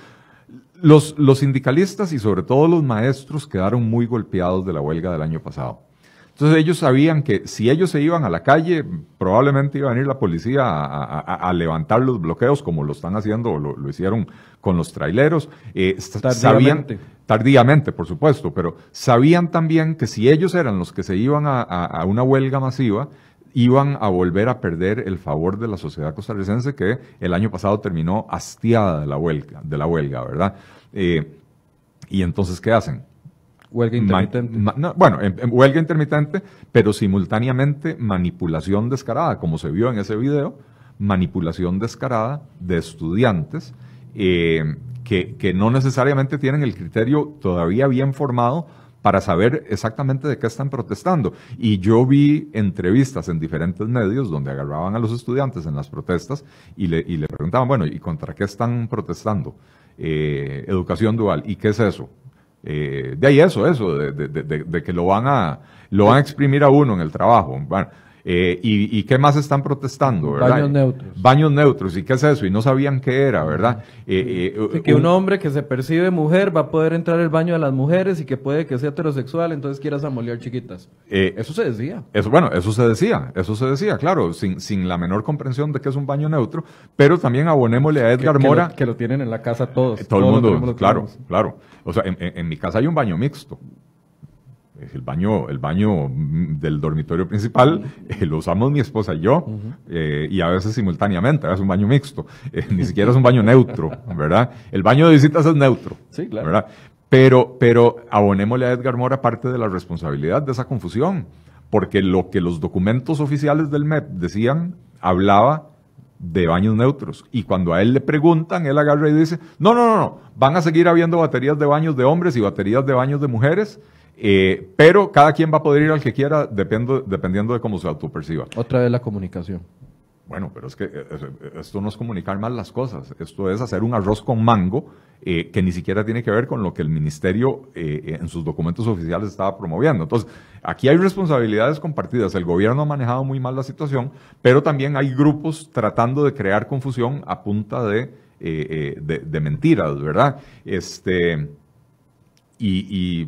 Los, los sindicalistas y sobre todo los maestros quedaron muy golpeados de la huelga del año pasado. Entonces ellos sabían que si ellos se iban a la calle, probablemente iba a venir la policía a, levantar los bloqueos, como lo están haciendo, o lo, hicieron con los traileros. Eh, tardíamente. Sabían, tardíamente, por supuesto, pero sabían también que si ellos eran los que se iban a, una huelga masiva, iban a volver a perder el favor de la sociedad costarricense que el año pasado terminó hastiada de la huelga, de la huelga ¿verdad? Eh, y entonces, ¿qué hacen? Huelga intermitente. bueno, huelga intermitente, pero simultáneamente manipulación descarada, como se vio en ese video, manipulación descarada de estudiantes eh, que, que, no necesariamente tienen el criterio todavía bien formado para saber exactamente de qué están protestando. Y yo vi entrevistas en diferentes medios donde agarraban a los estudiantes en las protestas y le, y le preguntaban, bueno, ¿y contra qué están protestando? Eh, educación dual, ¿y qué es eso? Eh, de ahí eso, eso, de, que lo van a lo van a exprimir a uno en el trabajo. Eh, y, qué más están protestando? ¿verdad? Baños neutros. Baños neutros, ¿y qué es eso? Y no sabían qué era, ¿verdad? Eh, eh, que un, hombre que se percibe mujer va a poder entrar al baño de las mujeres y que puede que sea heterosexual, entonces quieras amolear chiquitas. eso se decía. Eso, bueno, eso se decía, eso se decía, claro, sin, sin la menor comprensión de qué es un baño neutro, pero también abonémosle a Edgar Mora. que lo, tienen en la casa todos. todo el mundo, claro, claro. O sea, en mi casa hay un baño mixto el baño, el baño mm, del dormitorio principal eh, lo usamos mi esposa y yo, eh, y a veces simultáneamente, es un baño mixto, eh, ni [laughs] siquiera es un baño neutro, ¿verdad? El baño de visitas es neutro, sí, claro. ¿verdad? Pero, pero abonémosle a Edgar Mora parte de la responsabilidad de esa confusión, porque lo que los documentos oficiales del MEP decían, hablaba de baños neutros. Y cuando a él le preguntan, él agarra y dice, no, no, no, no, van a seguir habiendo baterías de baños de hombres y baterías de baños de mujeres, eh, pero cada quien va a poder ir al que quiera dependiendo de cómo se autoperciba. Otra vez la comunicación. Bueno, pero es que eh, eh, esto no es comunicar mal las cosas, esto es hacer un arroz con mango que ni siquiera tiene que ver con lo que el ministerio en sus documentos oficiales estaba promoviendo. Entonces, aquí hay responsabilidades compartidas, el gobierno ha manejado muy mal la situación, pero también hay grupos tratando de crear confusión a punta de, de, mentiras, ¿verdad? Este, y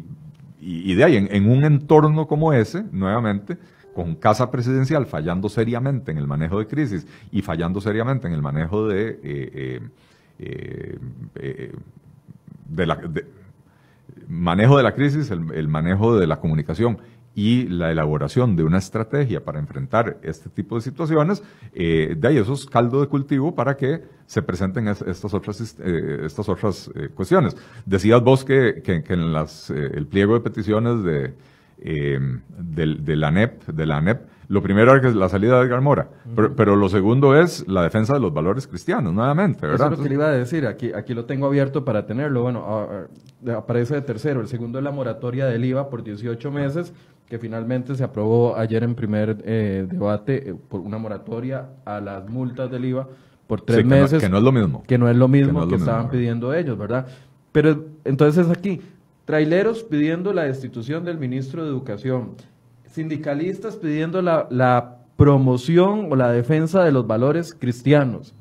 y, de ahí, en, un entorno como ese, nuevamente, con Casa Presidencial fallando seriamente en el manejo de crisis y fallando seriamente en el manejo de... Eh, eh, eh, la, manejo de la crisis, el manejo de la comunicación y la elaboración de una estrategia para enfrentar este tipo de situaciones, eh, de ahí esos caldo de cultivo para que se presenten estas otras, eh, estas otras eh, cuestiones. Decías vos que, en las, el pliego de peticiones de, de la ANEP, de la ANEP lo primero es la salida de Edgar Mora, pero, pero, lo segundo es la defensa de los valores cristianos, nuevamente, ¿verdad? Eso es lo que le iba a decir, aquí, aquí lo tengo abierto para tenerlo. Bueno, aparece de tercero, el segundo es la moratoria del IVA por 18 meses, que finalmente se aprobó ayer en primer eh, debate eh, por una moratoria a las multas del IVA por tres meses. que no es lo mismo. Que no es lo mismo que, estaban pidiendo ellos, ¿verdad? Pero entonces aquí, traileros pidiendo la destitución del ministro de Educación, sindicalistas pidiendo la, promoción o la defensa de los valores cristianos.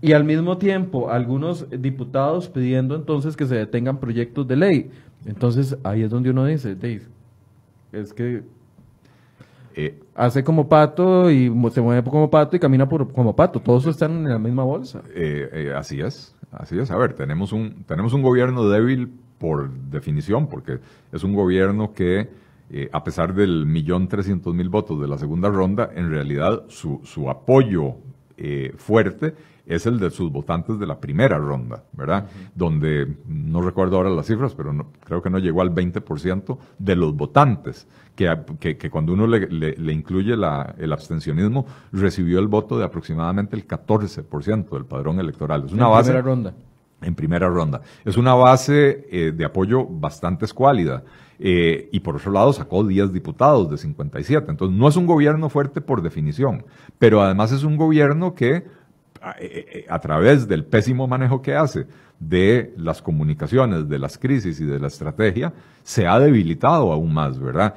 Y al mismo tiempo, algunos diputados pidiendo entonces que se detengan proyectos de ley. Entonces, ahí es donde uno dice, es que eh, hace como pato y se mueve como pato y camina por, como pato. Todos están en la misma bolsa. Eh, eh, así es, así es. A ver, tenemos un, tenemos un gobierno débil por definición, porque es un gobierno que eh, a pesar del millón trescientos mil votos de la segunda ronda, en realidad su, su apoyo eh, fuerte es el de sus votantes de la primera ronda, ¿verdad? Donde, no recuerdo ahora las cifras, pero creo que no llegó al 20% de los votantes, que, cuando uno le, incluye el abstencionismo, recibió el voto de aproximadamente el 14% del padrón electoral. Es una base... Primera ronda en primera ronda. Es una base eh, de apoyo bastante escuálida. Eh, y por otro lado sacó 10 diputados de 57. Entonces no es un gobierno fuerte por definición, pero además es un gobierno que eh, a, través del pésimo manejo que hace de las comunicaciones, de las crisis y de la estrategia, se ha debilitado aún más, ¿verdad?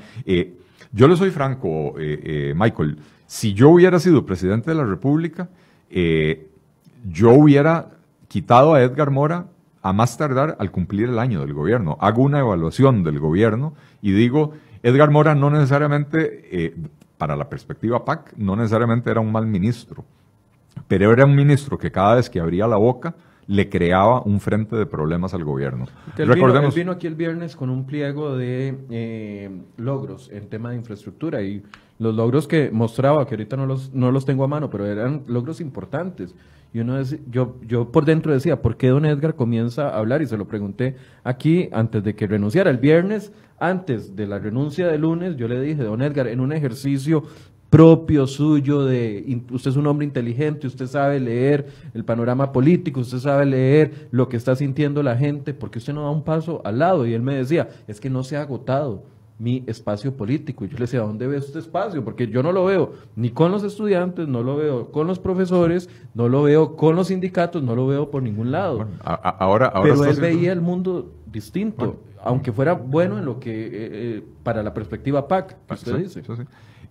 yo le soy franco, Michael, si yo hubiera sido presidente de la República, yo hubiera quitado a Edgar Mora a más tardar al cumplir el año del gobierno. Hago una evaluación del gobierno y digo, Edgar Mora no necesariamente, eh, para la perspectiva PAC, no necesariamente era un mal ministro, pero era un ministro que cada vez que abría la boca, le creaba un frente de problemas al gobierno. Él Recordemos, vino, vino, aquí el viernes con un pliego de eh, logros en tema de infraestructura y los logros que mostraba, que ahorita no los, no los tengo a mano, pero eran logros importantes. Y uno yo, yo por dentro decía, ¿por qué don Edgar comienza a hablar? Y se lo pregunté aquí antes de que renunciara. El viernes, antes de la renuncia de lunes, yo le dije, don Edgar, en un ejercicio propio suyo de usted es un hombre inteligente, usted sabe leer el panorama político, usted sabe leer lo que está sintiendo la gente, porque usted no da un paso al lado. Y él me decía, es que no se ha agotado mi espacio político. Y yo le decía, dónde ve este espacio? Porque yo no lo veo ni con los estudiantes, no lo veo con los profesores, no lo veo con los sindicatos, no lo veo por ningún lado. ahora, ahora Pero él veía el mundo distinto, aunque fuera bueno en lo que, eh, eh, para la perspectiva PAC, ah, usted dice.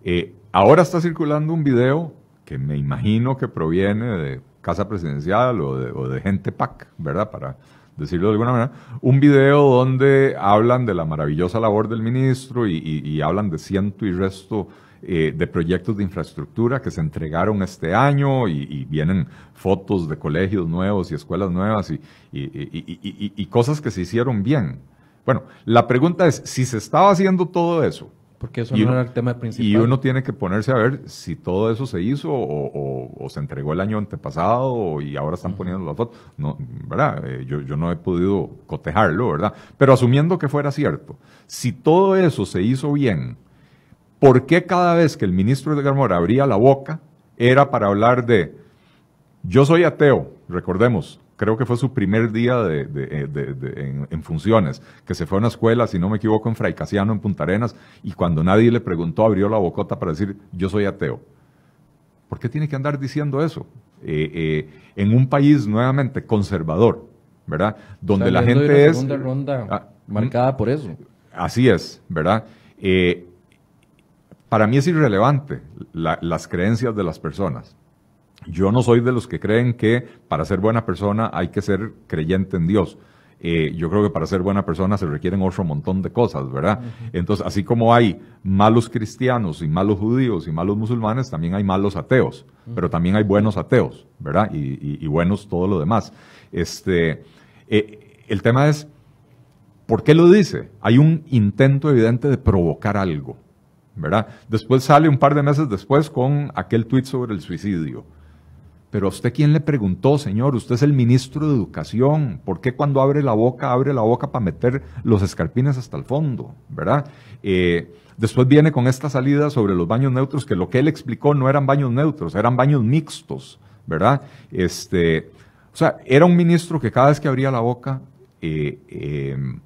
Eh, Ahora está circulando un video que me imagino que proviene de Casa Presidencial o de, gente PAC, ¿verdad? Para decirlo de alguna manera. Un video donde hablan de la maravillosa labor del ministro y, hablan de ciento y resto eh, de proyectos de infraestructura que se entregaron este año y, vienen fotos de colegios nuevos y escuelas nuevas y, cosas que se hicieron bien. Bueno, la pregunta es, si se estaba haciendo todo eso porque eso y no uno, era el tema principal. Y uno tiene que ponerse a ver si todo eso se hizo o, se entregó el año antepasado y ahora están poniendo las fotos. No, ¿verdad? Eh, yo, no he podido cotejarlo, ¿verdad? Pero asumiendo que fuera cierto, si todo eso se hizo bien, ¿por qué cada vez que el ministro de Garmor abría la boca era para hablar de yo soy ateo, recordemos, creo que fue su primer día de, eh, en, funciones, que se fue a una escuela, si no me equivoco, en Fray Casiano, en Punta Arenas, y cuando nadie le preguntó, abrió la bocota para decir, yo soy ateo. ¿Por qué tiene que andar diciendo eso? Eh, eh, en un país nuevamente conservador, ¿verdad? Donde la gente la es... ronda ah, mm. marcada por eso. Así es, ¿verdad? para mí es irrelevante las creencias de las personas. Yo no soy de los que creen que para ser buena persona hay que ser creyente en Dios. Eh, yo creo que para ser buena persona se requieren otro montón de cosas, ¿verdad? Entonces, así como hay malos cristianos y malos judíos y malos musulmanes, también hay malos ateos, pero también hay buenos ateos, ¿verdad? Y, buenos todo lo demás. Este, eh, el tema es, ¿por qué lo dice? Hay un intento evidente de provocar algo, ¿verdad? Después sale un par de meses después con aquel tweet sobre el suicidio pero usted quién le preguntó, señor, usted es el ministro de Educación, ¿por qué cuando abre la boca, abre la boca para meter los escarpines hasta el fondo? ¿Verdad? Eh, después viene con esta salida sobre los baños neutros, que lo que él explicó no eran baños neutros, eran baños mixtos, ¿verdad? Este, o sea, era un ministro que cada vez que abría la boca eh, em,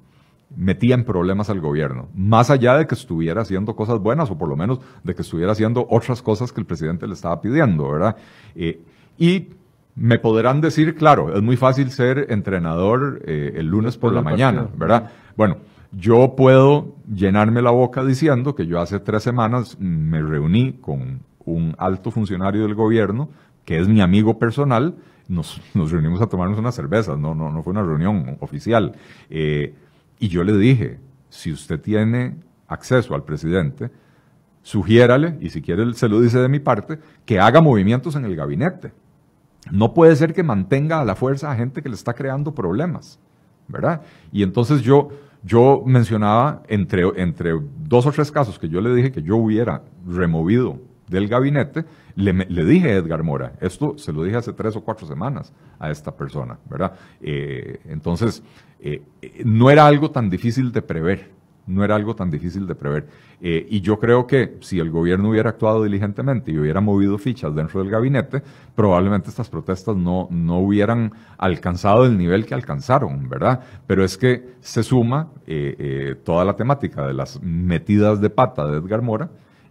metía en problemas al gobierno, más allá de que estuviera haciendo cosas buenas o por lo menos de que estuviera haciendo otras cosas que el presidente le estaba pidiendo, ¿verdad? Eh, y me podrán decir, claro, es muy fácil ser entrenador eh, el lunes por la mañana, ¿verdad? Bueno, yo puedo llenarme la boca diciendo que yo hace tres semanas me reuní con un alto funcionario del gobierno, que es mi amigo personal, nos, reunimos a tomarnos una cervezas, no, no, no fue una reunión oficial. Eh, y yo le dije, si usted tiene acceso al presidente, sugiérale, y si quiere se lo dice de mi parte, que haga movimientos en el gabinete. No puede ser que mantenga a la fuerza a gente que le está creando problemas, ¿verdad? Y entonces yo, yo mencionaba entre, entre dos o tres casos que yo le dije que yo hubiera removido del gabinete, le, dije a Edgar Mora, esto se lo dije hace tres o cuatro semanas a esta persona, ¿verdad? Eh, entonces, eh, eh, no era algo tan difícil de prever, no era algo tan difícil de prever. Eh, y yo creo que si el gobierno hubiera actuado diligentemente y hubiera movido fichas dentro del gabinete, probablemente estas protestas no, no hubieran alcanzado el nivel que alcanzaron, ¿verdad? Pero es que se suma eh, eh, toda la temática de las metidas de pata de Edgar Mora.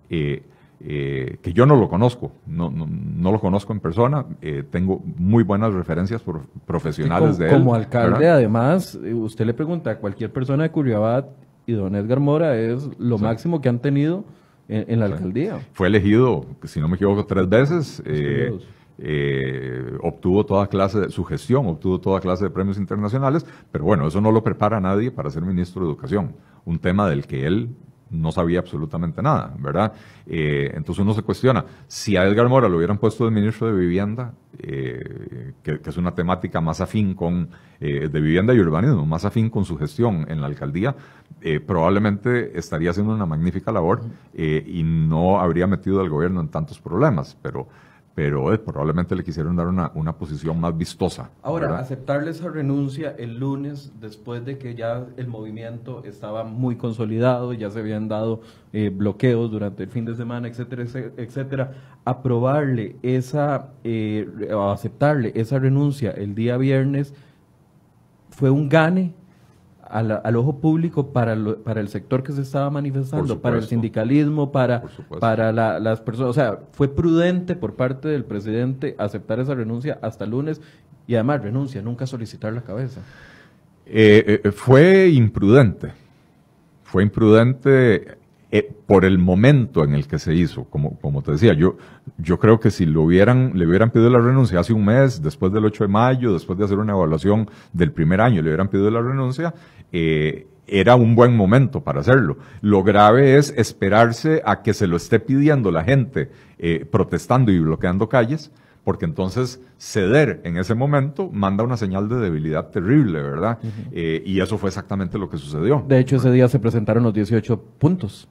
que yo no lo conozco, no, no, lo conozco en persona, tengo muy buenas referencias por profesionales de él. Como alcalde, además, usted le pregunta a cualquier persona de Curriabat y don Edgar Mora es lo máximo que han tenido en, la alcaldía. Fue elegido, si no me equivoco, tres veces. Eh, eh, obtuvo toda clase de su gestión, obtuvo toda clase de premios internacionales, pero bueno, eso no lo prepara a nadie para ser ministro de Educación, un tema del que él no sabía absolutamente nada, ¿verdad? Eh, entonces uno se cuestiona, si a Edgar Mora lo hubieran puesto de ministro de Vivienda, que, es una temática más afín con, de vivienda y urbanismo, más afín con su gestión en la alcaldía, eh, probablemente estaría haciendo una magnífica labor eh, y no habría metido al gobierno en tantos problemas, pero, pero eh, probablemente le quisieron dar una, posición más vistosa. Ahora, aceptarle esa renuncia el lunes, después de que ya el movimiento estaba muy consolidado, ya se habían dado bloqueos durante el fin de semana, etcétera, etcétera, aprobarle esa, aceptarle esa renuncia el día viernes, fue un gane al, ojo público para, para el sector que se estaba manifestando, para el sindicalismo, para, para las personas. O sea, fue prudente por parte del presidente aceptar esa renuncia hasta lunes y además renuncia, nunca solicitar la cabeza. Eh, eh, fue imprudente. Fue imprudente eh, por el momento en el que se hizo, como, como te decía, yo, yo creo que si lo hubieran, le hubieran pedido la renuncia hace un mes, después del 8 de mayo, después de hacer una evaluación del primer año, le hubieran pedido la renuncia, eh, era un buen momento para hacerlo. Lo grave es esperarse a que se lo esté pidiendo la gente eh, protestando y bloqueando calles, porque entonces ceder en ese momento manda una señal de debilidad terrible, ¿verdad? y eso fue exactamente lo que sucedió. De hecho, ese día se presentaron los 18 puntos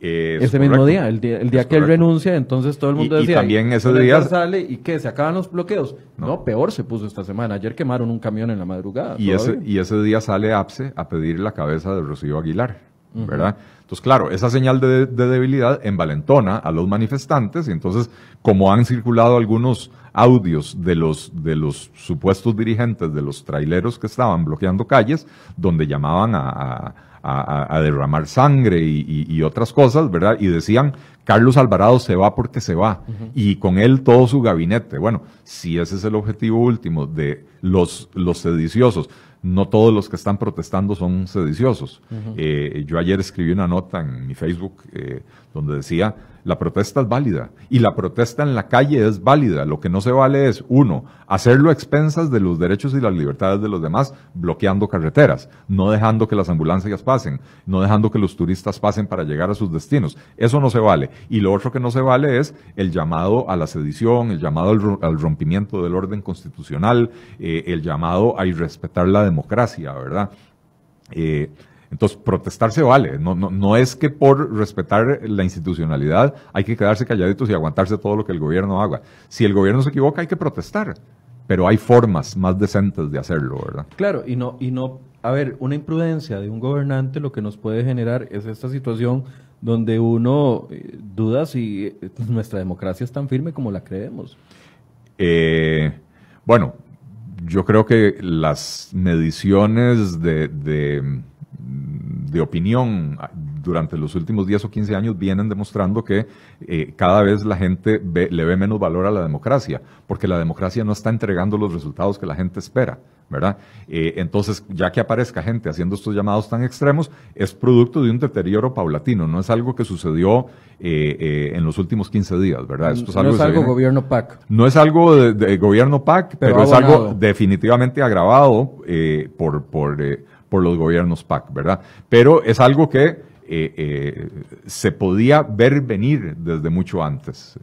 ese mismo día, el día, que él renuncia, entonces todo el mundo decía. Y también ese día. sale y que se acaban los bloqueos. No. peor se puso esta semana. Ayer quemaron un camión en la madrugada. Y, ese, y ese día sale APSE a pedir la cabeza de Rocío Aguilar, ¿verdad? Entonces, claro, esa señal de, debilidad envalentona a los manifestantes y entonces, como han circulado algunos audios de los, de los supuestos dirigentes de los traileros que estaban bloqueando calles, donde llamaban a a, derramar sangre y, otras cosas, ¿verdad? Y decían, Carlos Alvarado se va porque se va, y con él todo su gabinete. Bueno, si ese es el objetivo último de los, los sediciosos, no todos los que están protestando son sediciosos. Eh, yo ayer escribí una nota en mi Facebook eh, donde decía, la protesta es válida y la protesta en la calle es válida. Lo que no se vale es, uno, hacerlo a expensas de los derechos y las libertades de los demás, bloqueando carreteras, no dejando que las ambulancias pasen, no dejando que los turistas pasen para llegar a sus destinos. Eso no se vale. Y lo otro que no se vale es el llamado a la sedición, el llamado al, rompimiento del orden constitucional, eh, el llamado a irrespetar la democracia, ¿verdad? Eh, entonces, protestar se vale. No, no, es que por respetar la institucionalidad hay que quedarse calladitos y aguantarse todo lo que el gobierno haga. Si el gobierno se equivoca, hay que protestar. Pero hay formas más decentes de hacerlo, ¿verdad? Claro, y no, y no, a ver, una imprudencia de un gobernante lo que nos puede generar es esta situación donde uno eh, duda si eh, nuestra democracia es tan firme como la creemos. Eh, bueno, yo creo que las mediciones de de opinión ah, durante los últimos 10 o 15 años vienen demostrando que eh, cada vez la gente le ve menos valor a la democracia, porque la democracia no está entregando los resultados que la gente espera. ¿verdad? Eh, entonces, ya que aparezca gente haciendo estos llamados tan extremos, es producto de un deterioro paulatino, no es algo que sucedió eh, en los últimos 15 días, ¿verdad? Esto es algo no es algo gobierno PAC. No es algo de, gobierno PAC, pero, es algo definitivamente agravado por... por por los gobiernos PAC, ¿verdad? Pero es algo que eh, eh, se podía ver venir desde mucho antes.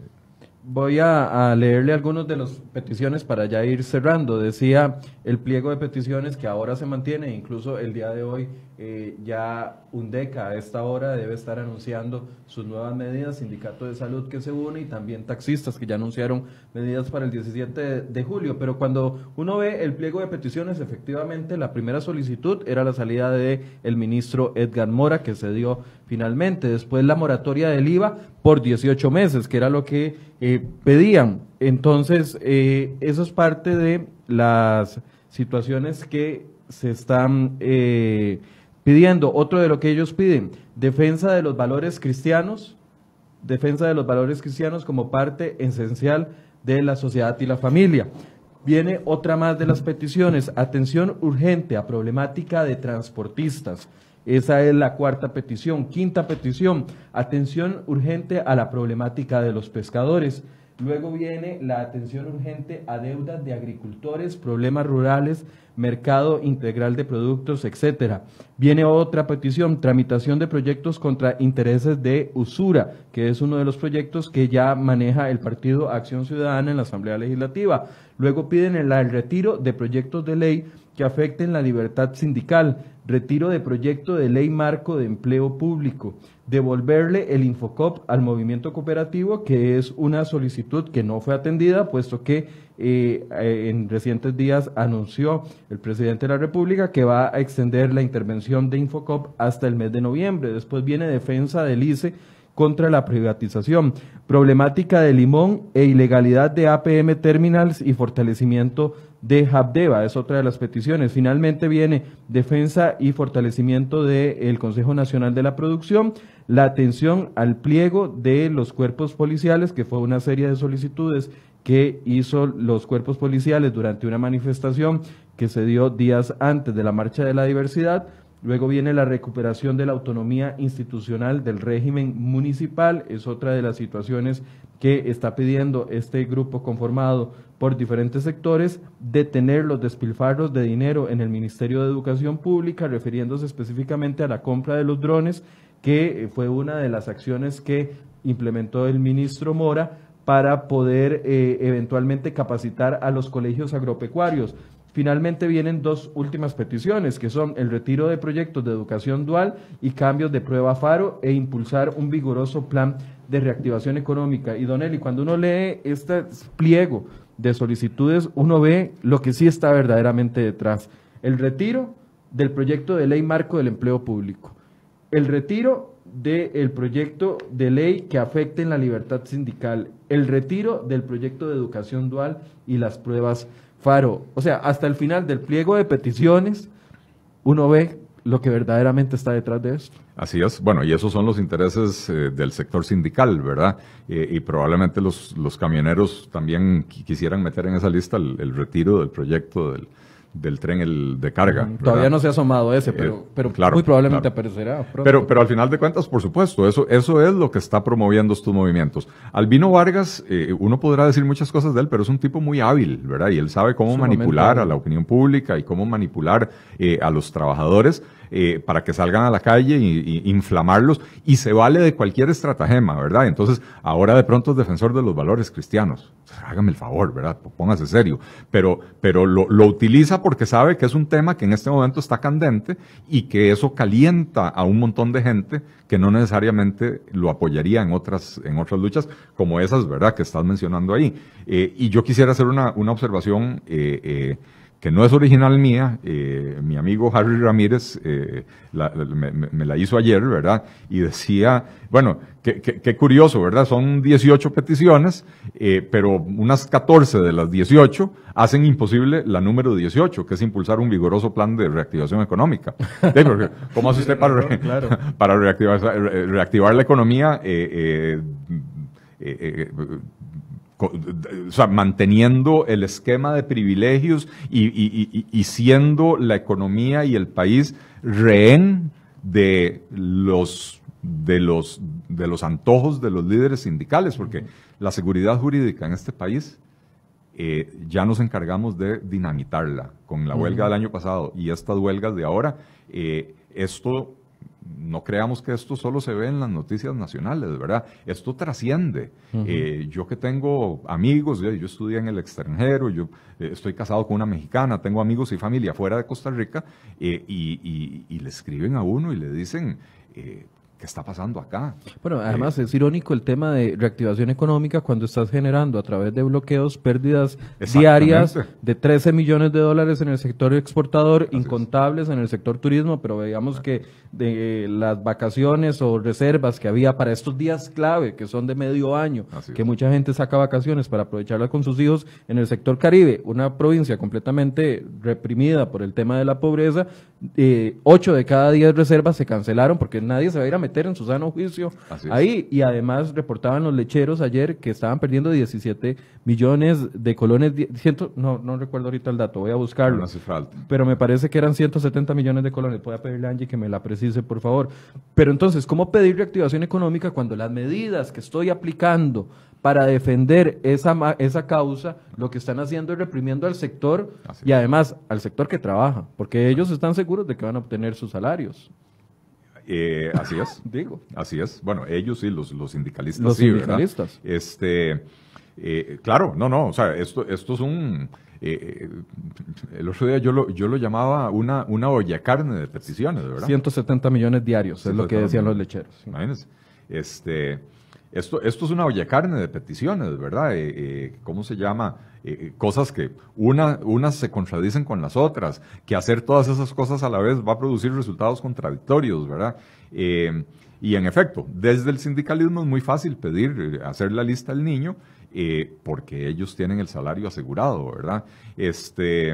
Voy a, a leerle algunas de las peticiones para ya ir cerrando. Decía el pliego de peticiones que ahora se mantiene, incluso el día de hoy eh, ya UNDECA a esta hora debe estar anunciando sus nuevas medidas, Sindicato de Salud que se une y también taxistas que ya anunciaron medidas para el 17 de julio. Pero cuando uno ve el pliego de peticiones, efectivamente la primera solicitud era la salida del el ministro Edgar Mora que se dio finalmente. Después la moratoria del IVA por 18 meses, que era lo que eh, pedían. Entonces, eh, eso es parte de las situaciones que se están... Eh, pidiendo otro de lo que ellos piden, defensa de los valores cristianos, defensa de los valores cristianos como parte esencial de la sociedad y la familia. Viene otra más de las peticiones, atención urgente a problemática de transportistas. Esa es la cuarta petición. Quinta petición, atención urgente a la problemática de los pescadores. Luego viene la atención urgente a deudas de agricultores, problemas rurales, mercado integral de productos, etc. Viene otra petición, tramitación de proyectos contra intereses de usura, que es uno de los proyectos que ya maneja el partido Acción Ciudadana en la Asamblea Legislativa. Luego piden el, el retiro de proyectos de ley que afecten la libertad sindical, retiro de proyecto de ley marco de empleo público, devolverle el Infocop al movimiento cooperativo, que es una solicitud que no fue atendida, puesto que eh, eh, en recientes días anunció el presidente de la República que va a extender la intervención de Infocop hasta el mes de noviembre. Después viene defensa del ICE contra la privatización, problemática de Limón e ilegalidad de APM Terminals y fortalecimiento de Habdeba, es otra de las peticiones. Finalmente viene defensa y fortalecimiento del Consejo Nacional de la Producción, la atención al pliego de los cuerpos policiales, que fue una serie de solicitudes que hizo los cuerpos policiales durante una manifestación que se dio días antes de la Marcha de la Diversidad. Luego viene la recuperación de la autonomía institucional del régimen municipal, es otra de las situaciones que está pidiendo este grupo conformado por diferentes sectores, detener los despilfarros de dinero en el Ministerio de Educación Pública, refiriéndose específicamente a la compra de los drones que eh, fue una de las acciones que implementó el ministro Mora para poder eh, eventualmente capacitar a los colegios agropecuarios. Finalmente vienen dos últimas peticiones, que son el retiro de proyectos de educación dual y cambios de prueba FARO e impulsar un vigoroso plan de reactivación económica. Y Don cuando uno lee este pliego de solicitudes, uno ve lo que sí está verdaderamente detrás. El retiro del proyecto de ley marco del empleo público, el retiro del proyecto de ley que afecte en la libertad sindical, el retiro del proyecto de educación dual y las pruebas FARO. O sea, hasta el final del pliego de peticiones, uno ve lo que verdaderamente está detrás de esto. Así es, bueno, y esos son los intereses eh, del sector sindical, ¿verdad? Eh, y probablemente los, los camioneros también quisieran meter en esa lista el retiro del proyecto del, del tren el de carga. todavía no se ha asomado ese, eh, pero, pero muy probablemente aparecerá. Pero, pero al final de cuentas, por supuesto, eso, eso es lo que está promoviendo estos movimientos. Albino Vargas, eh, uno podrá decir muchas cosas de él, pero es un tipo muy hábil, ¿verdad? Y él sabe cómo manipular a la opinión pública y cómo manipular eh, a los trabajadores eh, para que salgan a la calle y, inflamarlos, y se vale de cualquier estratagema, ¿verdad? Entonces, ahora de pronto es defensor de los valores cristianos. Hágame el favor, ¿verdad? Póngase serio. Pero, pero lo, utiliza porque sabe que es un tema que en este momento está candente y que eso calienta a un montón de gente que no necesariamente lo apoyaría en otras, en otras luchas como esas, ¿verdad?, que estás mencionando ahí. Eh, y yo quisiera hacer una, observación eh, que este, no es original mía, eh, mi amigo Harry Ramírez eh, me, la hizo ayer, ¿verdad? Y decía, bueno, qué curioso, ¿verdad? Son 18 peticiones, eh, pero unas 14 de las 18 hacen imposible la número 18, que es impulsar un vigoroso plan de reactivación económica. ¿Cómo hace usted para, [laughs] [laughs] para reactivar, reactivar, la economía? o sea, manteniendo el esquema de privilegios y, y, siendo la economía y el país rehén de los, de, los, de los antojos de los líderes sindicales, porque la seguridad jurídica en este país eh, ya nos encargamos de dinamitarla con la huelga del año pasado y estas huelgas de ahora. Eh, esto no creamos que esto solo se ve en las noticias nacionales, ¿verdad? Esto trasciende. Eh, yo que tengo amigos, eh, yo, estudié en el extranjero, yo eh, estoy casado con una mexicana, tengo amigos y familia fuera de Costa Rica, y, le escriben a uno y le dicen... ¿Qué está pasando acá? Bueno, además es irónico el tema de reactivación económica cuando estás generando a través de bloqueos pérdidas diarias de 13 millones de dólares en el sector exportador, incontables en el sector turismo, pero veamos que de las vacaciones o reservas que había para estos días clave, que son de medio año, que mucha gente saca vacaciones para aprovecharlas con sus hijos en el sector Caribe, una provincia completamente reprimida por el tema de la pobreza, eh, 8 de cada 10 reservas se cancelaron porque nadie se va a ir a meter en su sano juicio ahí. Y además reportaban los lecheros ayer que estaban perdiendo 17 millones de colones, no, no recuerdo ahorita el dato, voy a buscarlo. Pero me parece que eran 170 millones de colones. Voy a pedirle a Angie que me la presente dice, por favor. Pero entonces, ¿cómo pedir reactivación económica cuando las medidas que estoy aplicando para defender esa, esa causa, lo que están haciendo es reprimiendo al sector y además al sector que trabaja, porque ellos están seguros de que van a obtener sus salarios. Eh, así es. [laughs] Digo. Así es. Bueno, ellos sí, los, los sindicalistas. Los sí, sindicalistas. Este, eh, claro, no, no, o sea, esto, esto es un... Eh, eh, el otro día yo lo, yo lo llamaba una, una olla carne de peticiones, ¿verdad? 170 millones diarios, es lo que decían los lecheros. Imagínense. Este, esto, esto es una olla carne de peticiones, ¿verdad? Eh, ¿Cómo se llama? cosas que una, unas se contradicen con las otras, que hacer todas esas cosas a la vez va a producir resultados contradictorios, ¿verdad? y en efecto, desde el sindicalismo es muy fácil pedir, hacer la lista al niño, eh, porque ellos tienen el salario asegurado, ¿verdad? Este,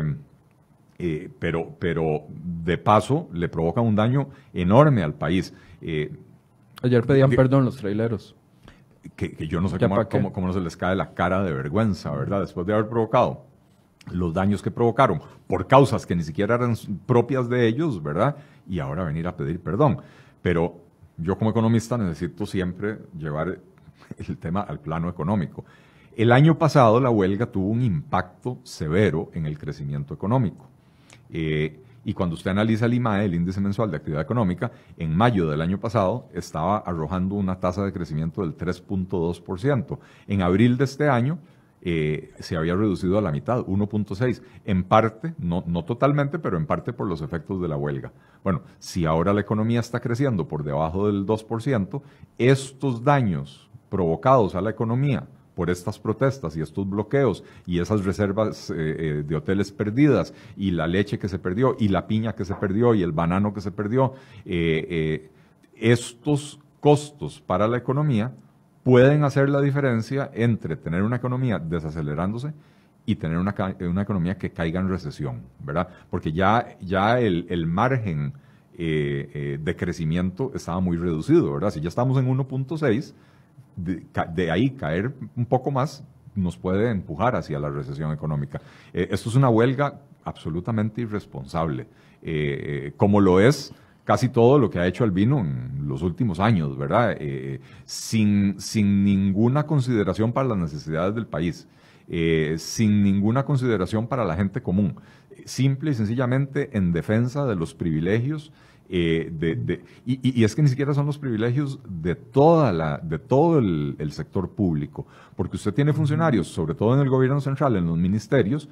eh, pero, pero de paso le provoca un daño enorme al país. Eh, Ayer pedían perdón los traileros. Que, yo no sé cómo, cómo no se les cae la cara de vergüenza, ¿verdad? Después de haber provocado los daños que provocaron por causas que ni siquiera eran propias de ellos, ¿verdad? Y ahora venir a pedir perdón. Pero yo como economista necesito siempre llevar el tema al plano económico. El año pasado la huelga tuvo un impacto severo en el crecimiento económico. Eh, y cuando usted analiza el IMAE, el índice mensual de actividad económica, en mayo del año pasado estaba arrojando una tasa de crecimiento del 3.2%. En abril de este año eh, se había reducido a la mitad, 1.6, en parte, no, no, totalmente, pero en parte por los efectos de la huelga. Bueno, si ahora la economía está creciendo por debajo del 2%, estos daños provocados a la economía por estas protestas y estos bloqueos y esas reservas eh, eh, de hoteles perdidas y la leche que se perdió y la piña que se perdió y el banano que se perdió, eh, estos costos para la economía pueden hacer la diferencia entre tener una economía desacelerándose y tener una, una economía que caiga en recesión, ¿verdad? Porque ya, ya el, margen de crecimiento estaba muy reducido, ¿verdad? Si ya estamos en 1.6, de, ahí caer un poco más nos puede empujar hacia la recesión económica. Eh, esto es una huelga absolutamente irresponsable, eh, eh, como lo es casi todo lo que ha hecho Albino en los últimos años, ¿verdad? sin ninguna consideración para las necesidades del país, sin ninguna consideración para la gente común, simple y sencillamente en defensa de los privilegios eh, de, y, es que ni siquiera son los privilegios de, toda la, de todo el, sector público, porque usted tiene funcionarios, sobre todo en el gobierno central, en los ministerios,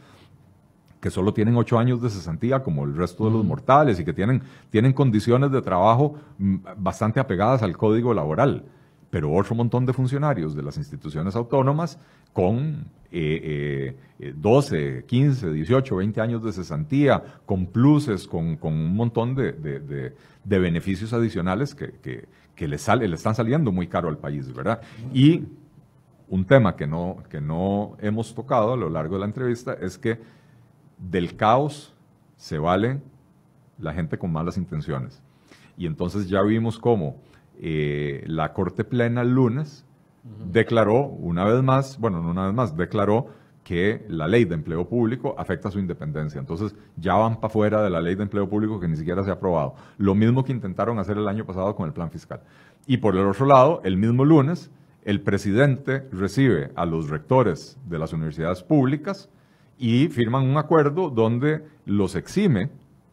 que solo tienen ocho años de cesantía como el resto de los mortales y que tienen, tienen condiciones de trabajo mm, bastante apegadas al código laboral pero otro montón de funcionarios de las instituciones autónomas con 12, 15, 18, 20 años de cesantía, con pluses, con, un montón de, beneficios adicionales que, que le, sale, le están saliendo muy caro al país, ¿verdad? Y un tema que no, que no hemos tocado a lo largo de la entrevista es que del caos se vale la gente con malas intenciones. Y entonces ya vimos cómo eh, la Corte Plena el lunes declaró una vez más, bueno, no una vez más, declaró que la ley de empleo público afecta su independencia. Entonces ya van para afuera de la ley de empleo público que ni siquiera se ha aprobado. Lo mismo que intentaron hacer el año pasado con el plan fiscal. Y por el otro lado, el mismo lunes, el presidente recibe a los rectores de las universidades públicas y firman un acuerdo donde los exime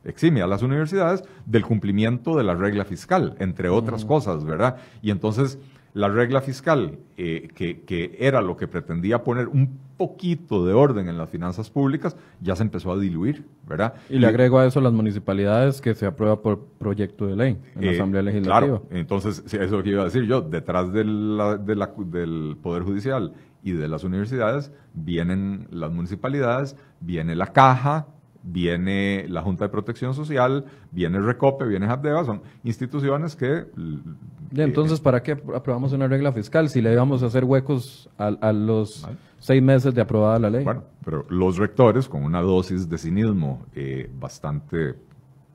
exime a las universidades del cumplimiento de la regla fiscal, entre otras cosas, ¿verdad? Y entonces la regla fiscal, eh, que, era lo que pretendía poner un poquito de orden en las finanzas públicas, ya se empezó a diluir, ¿verdad? Y le agrego a eso las municipalidades que se aprueba por proyecto de ley en la eh, Asamblea Legislativa. Claro, entonces, eso es lo que iba a decir yo, detrás de la, del Poder Judicial y de las universidades vienen las municipalidades, viene la caja, viene la Junta de Protección Social, viene RECOPE, viene Habdeba, son instituciones que... entonces, eh, ¿para qué aprobamos una regla fiscal si le íbamos a hacer huecos a, los seis meses de aprobada la ley? Bueno, pero los rectores, con una dosis de cinismo eh, bastante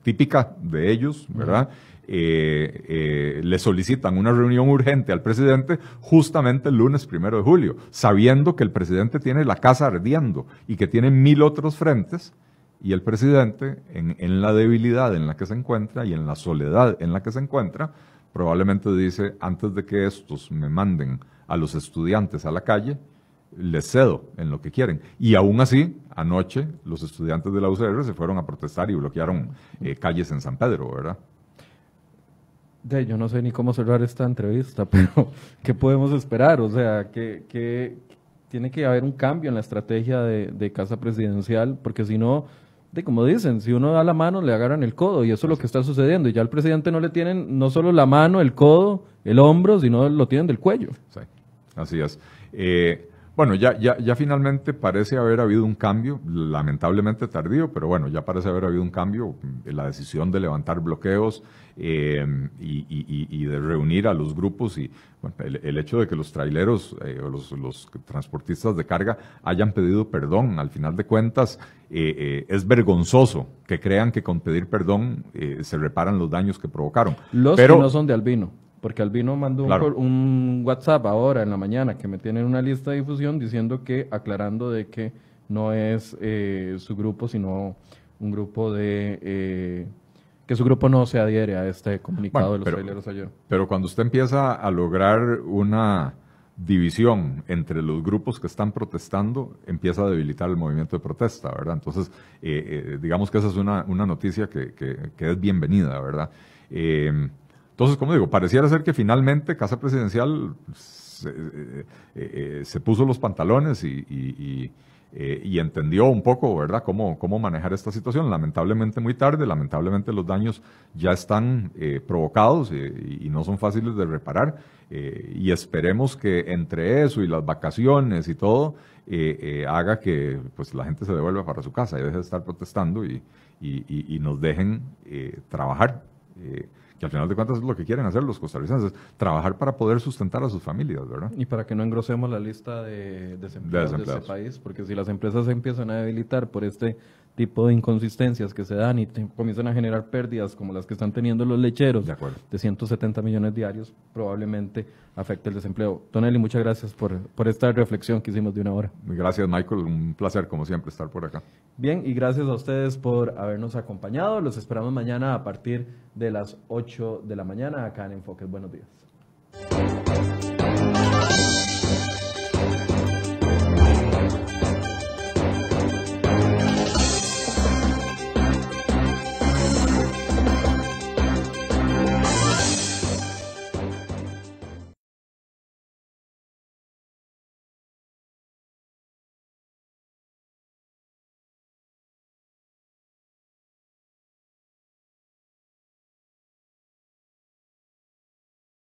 típica de ellos, ¿verdad? Eh, le solicitan una reunión urgente al presidente justamente el lunes primero de julio, sabiendo que el presidente tiene la casa ardiendo y que tiene mil otros frentes y el presidente, en, la debilidad en la que se encuentra y en la soledad en la que se encuentra, probablemente dice, antes de que estos me manden a los estudiantes a la calle, les cedo en lo que quieren. Y aún así, anoche los estudiantes de la UCR se fueron a protestar y bloquearon eh, calles en San Pedro, ¿verdad? De, yo no sé ni cómo cerrar esta entrevista, [laughs] pero ¿qué podemos esperar? O sea, que tiene que haber un cambio en la estrategia de Casa Presidencial? Porque si no, de como dicen, si uno da la mano le agarran el codo y eso es lo que está sucediendo. Y ya al presidente no le tienen no solo la mano, el codo, el hombro, sino lo tienen del cuello. así es. Eh, bueno, ya, ya, ya finalmente parece haber habido un cambio, lamentablemente tardío, pero bueno, ya parece haber habido un cambio. en La decisión de levantar bloqueos eh, y, de reunir a los grupos y el, hecho de que los traileros eh, o los, transportistas de carga hayan pedido perdón, al final de cuentas, eh, es vergonzoso que crean que con pedir perdón se reparan los daños que provocaron. Los que no son de albino. Porque Albino mandó un, WhatsApp ahora en la mañana que me tienen una lista de difusión diciendo que, aclarando de que no es eh, su grupo, sino un grupo de... Eh, que su grupo no se adhiere a este comunicado de los pero, ayer. Pero cuando usted empieza a lograr una división entre los grupos que están protestando empieza a debilitar el movimiento de protesta, ¿verdad? Entonces, eh, digamos que esa es una, una noticia que, que, es bienvenida, ¿verdad? Entonces, como digo, pareciera ser que finalmente Casa Presidencial se, eh, eh, eh, puso los pantalones y, entendió un poco, ¿verdad?, cómo, manejar esta situación. Lamentablemente muy tarde, lamentablemente los daños ya están provocados y, no son fáciles de reparar. y esperemos que entre eso y las vacaciones y todo, haga que pues, la gente se devuelva para su casa y deje de estar protestando y, nos dejen trabajar que al final de cuentas es lo que quieren hacer los costarricenses, trabajar para poder sustentar a sus familias, ¿verdad? Y para que no engrosemos la lista de desempleados, de, ese país, porque si las empresas se empiezan a debilitar por este tipo de inconsistencias que se dan y comienzan a generar pérdidas como las que están teniendo los lecheros de, 170 millones diarios, probablemente afecte el desempleo. Tonelli, muchas gracias por, por esta reflexión que hicimos de una hora. Gracias, Michael. Un placer, como siempre, estar por acá. Bien, y gracias a ustedes por habernos acompañado. Los esperamos mañana a partir de las 8 de la mañana acá en Enfoques. Buenos días.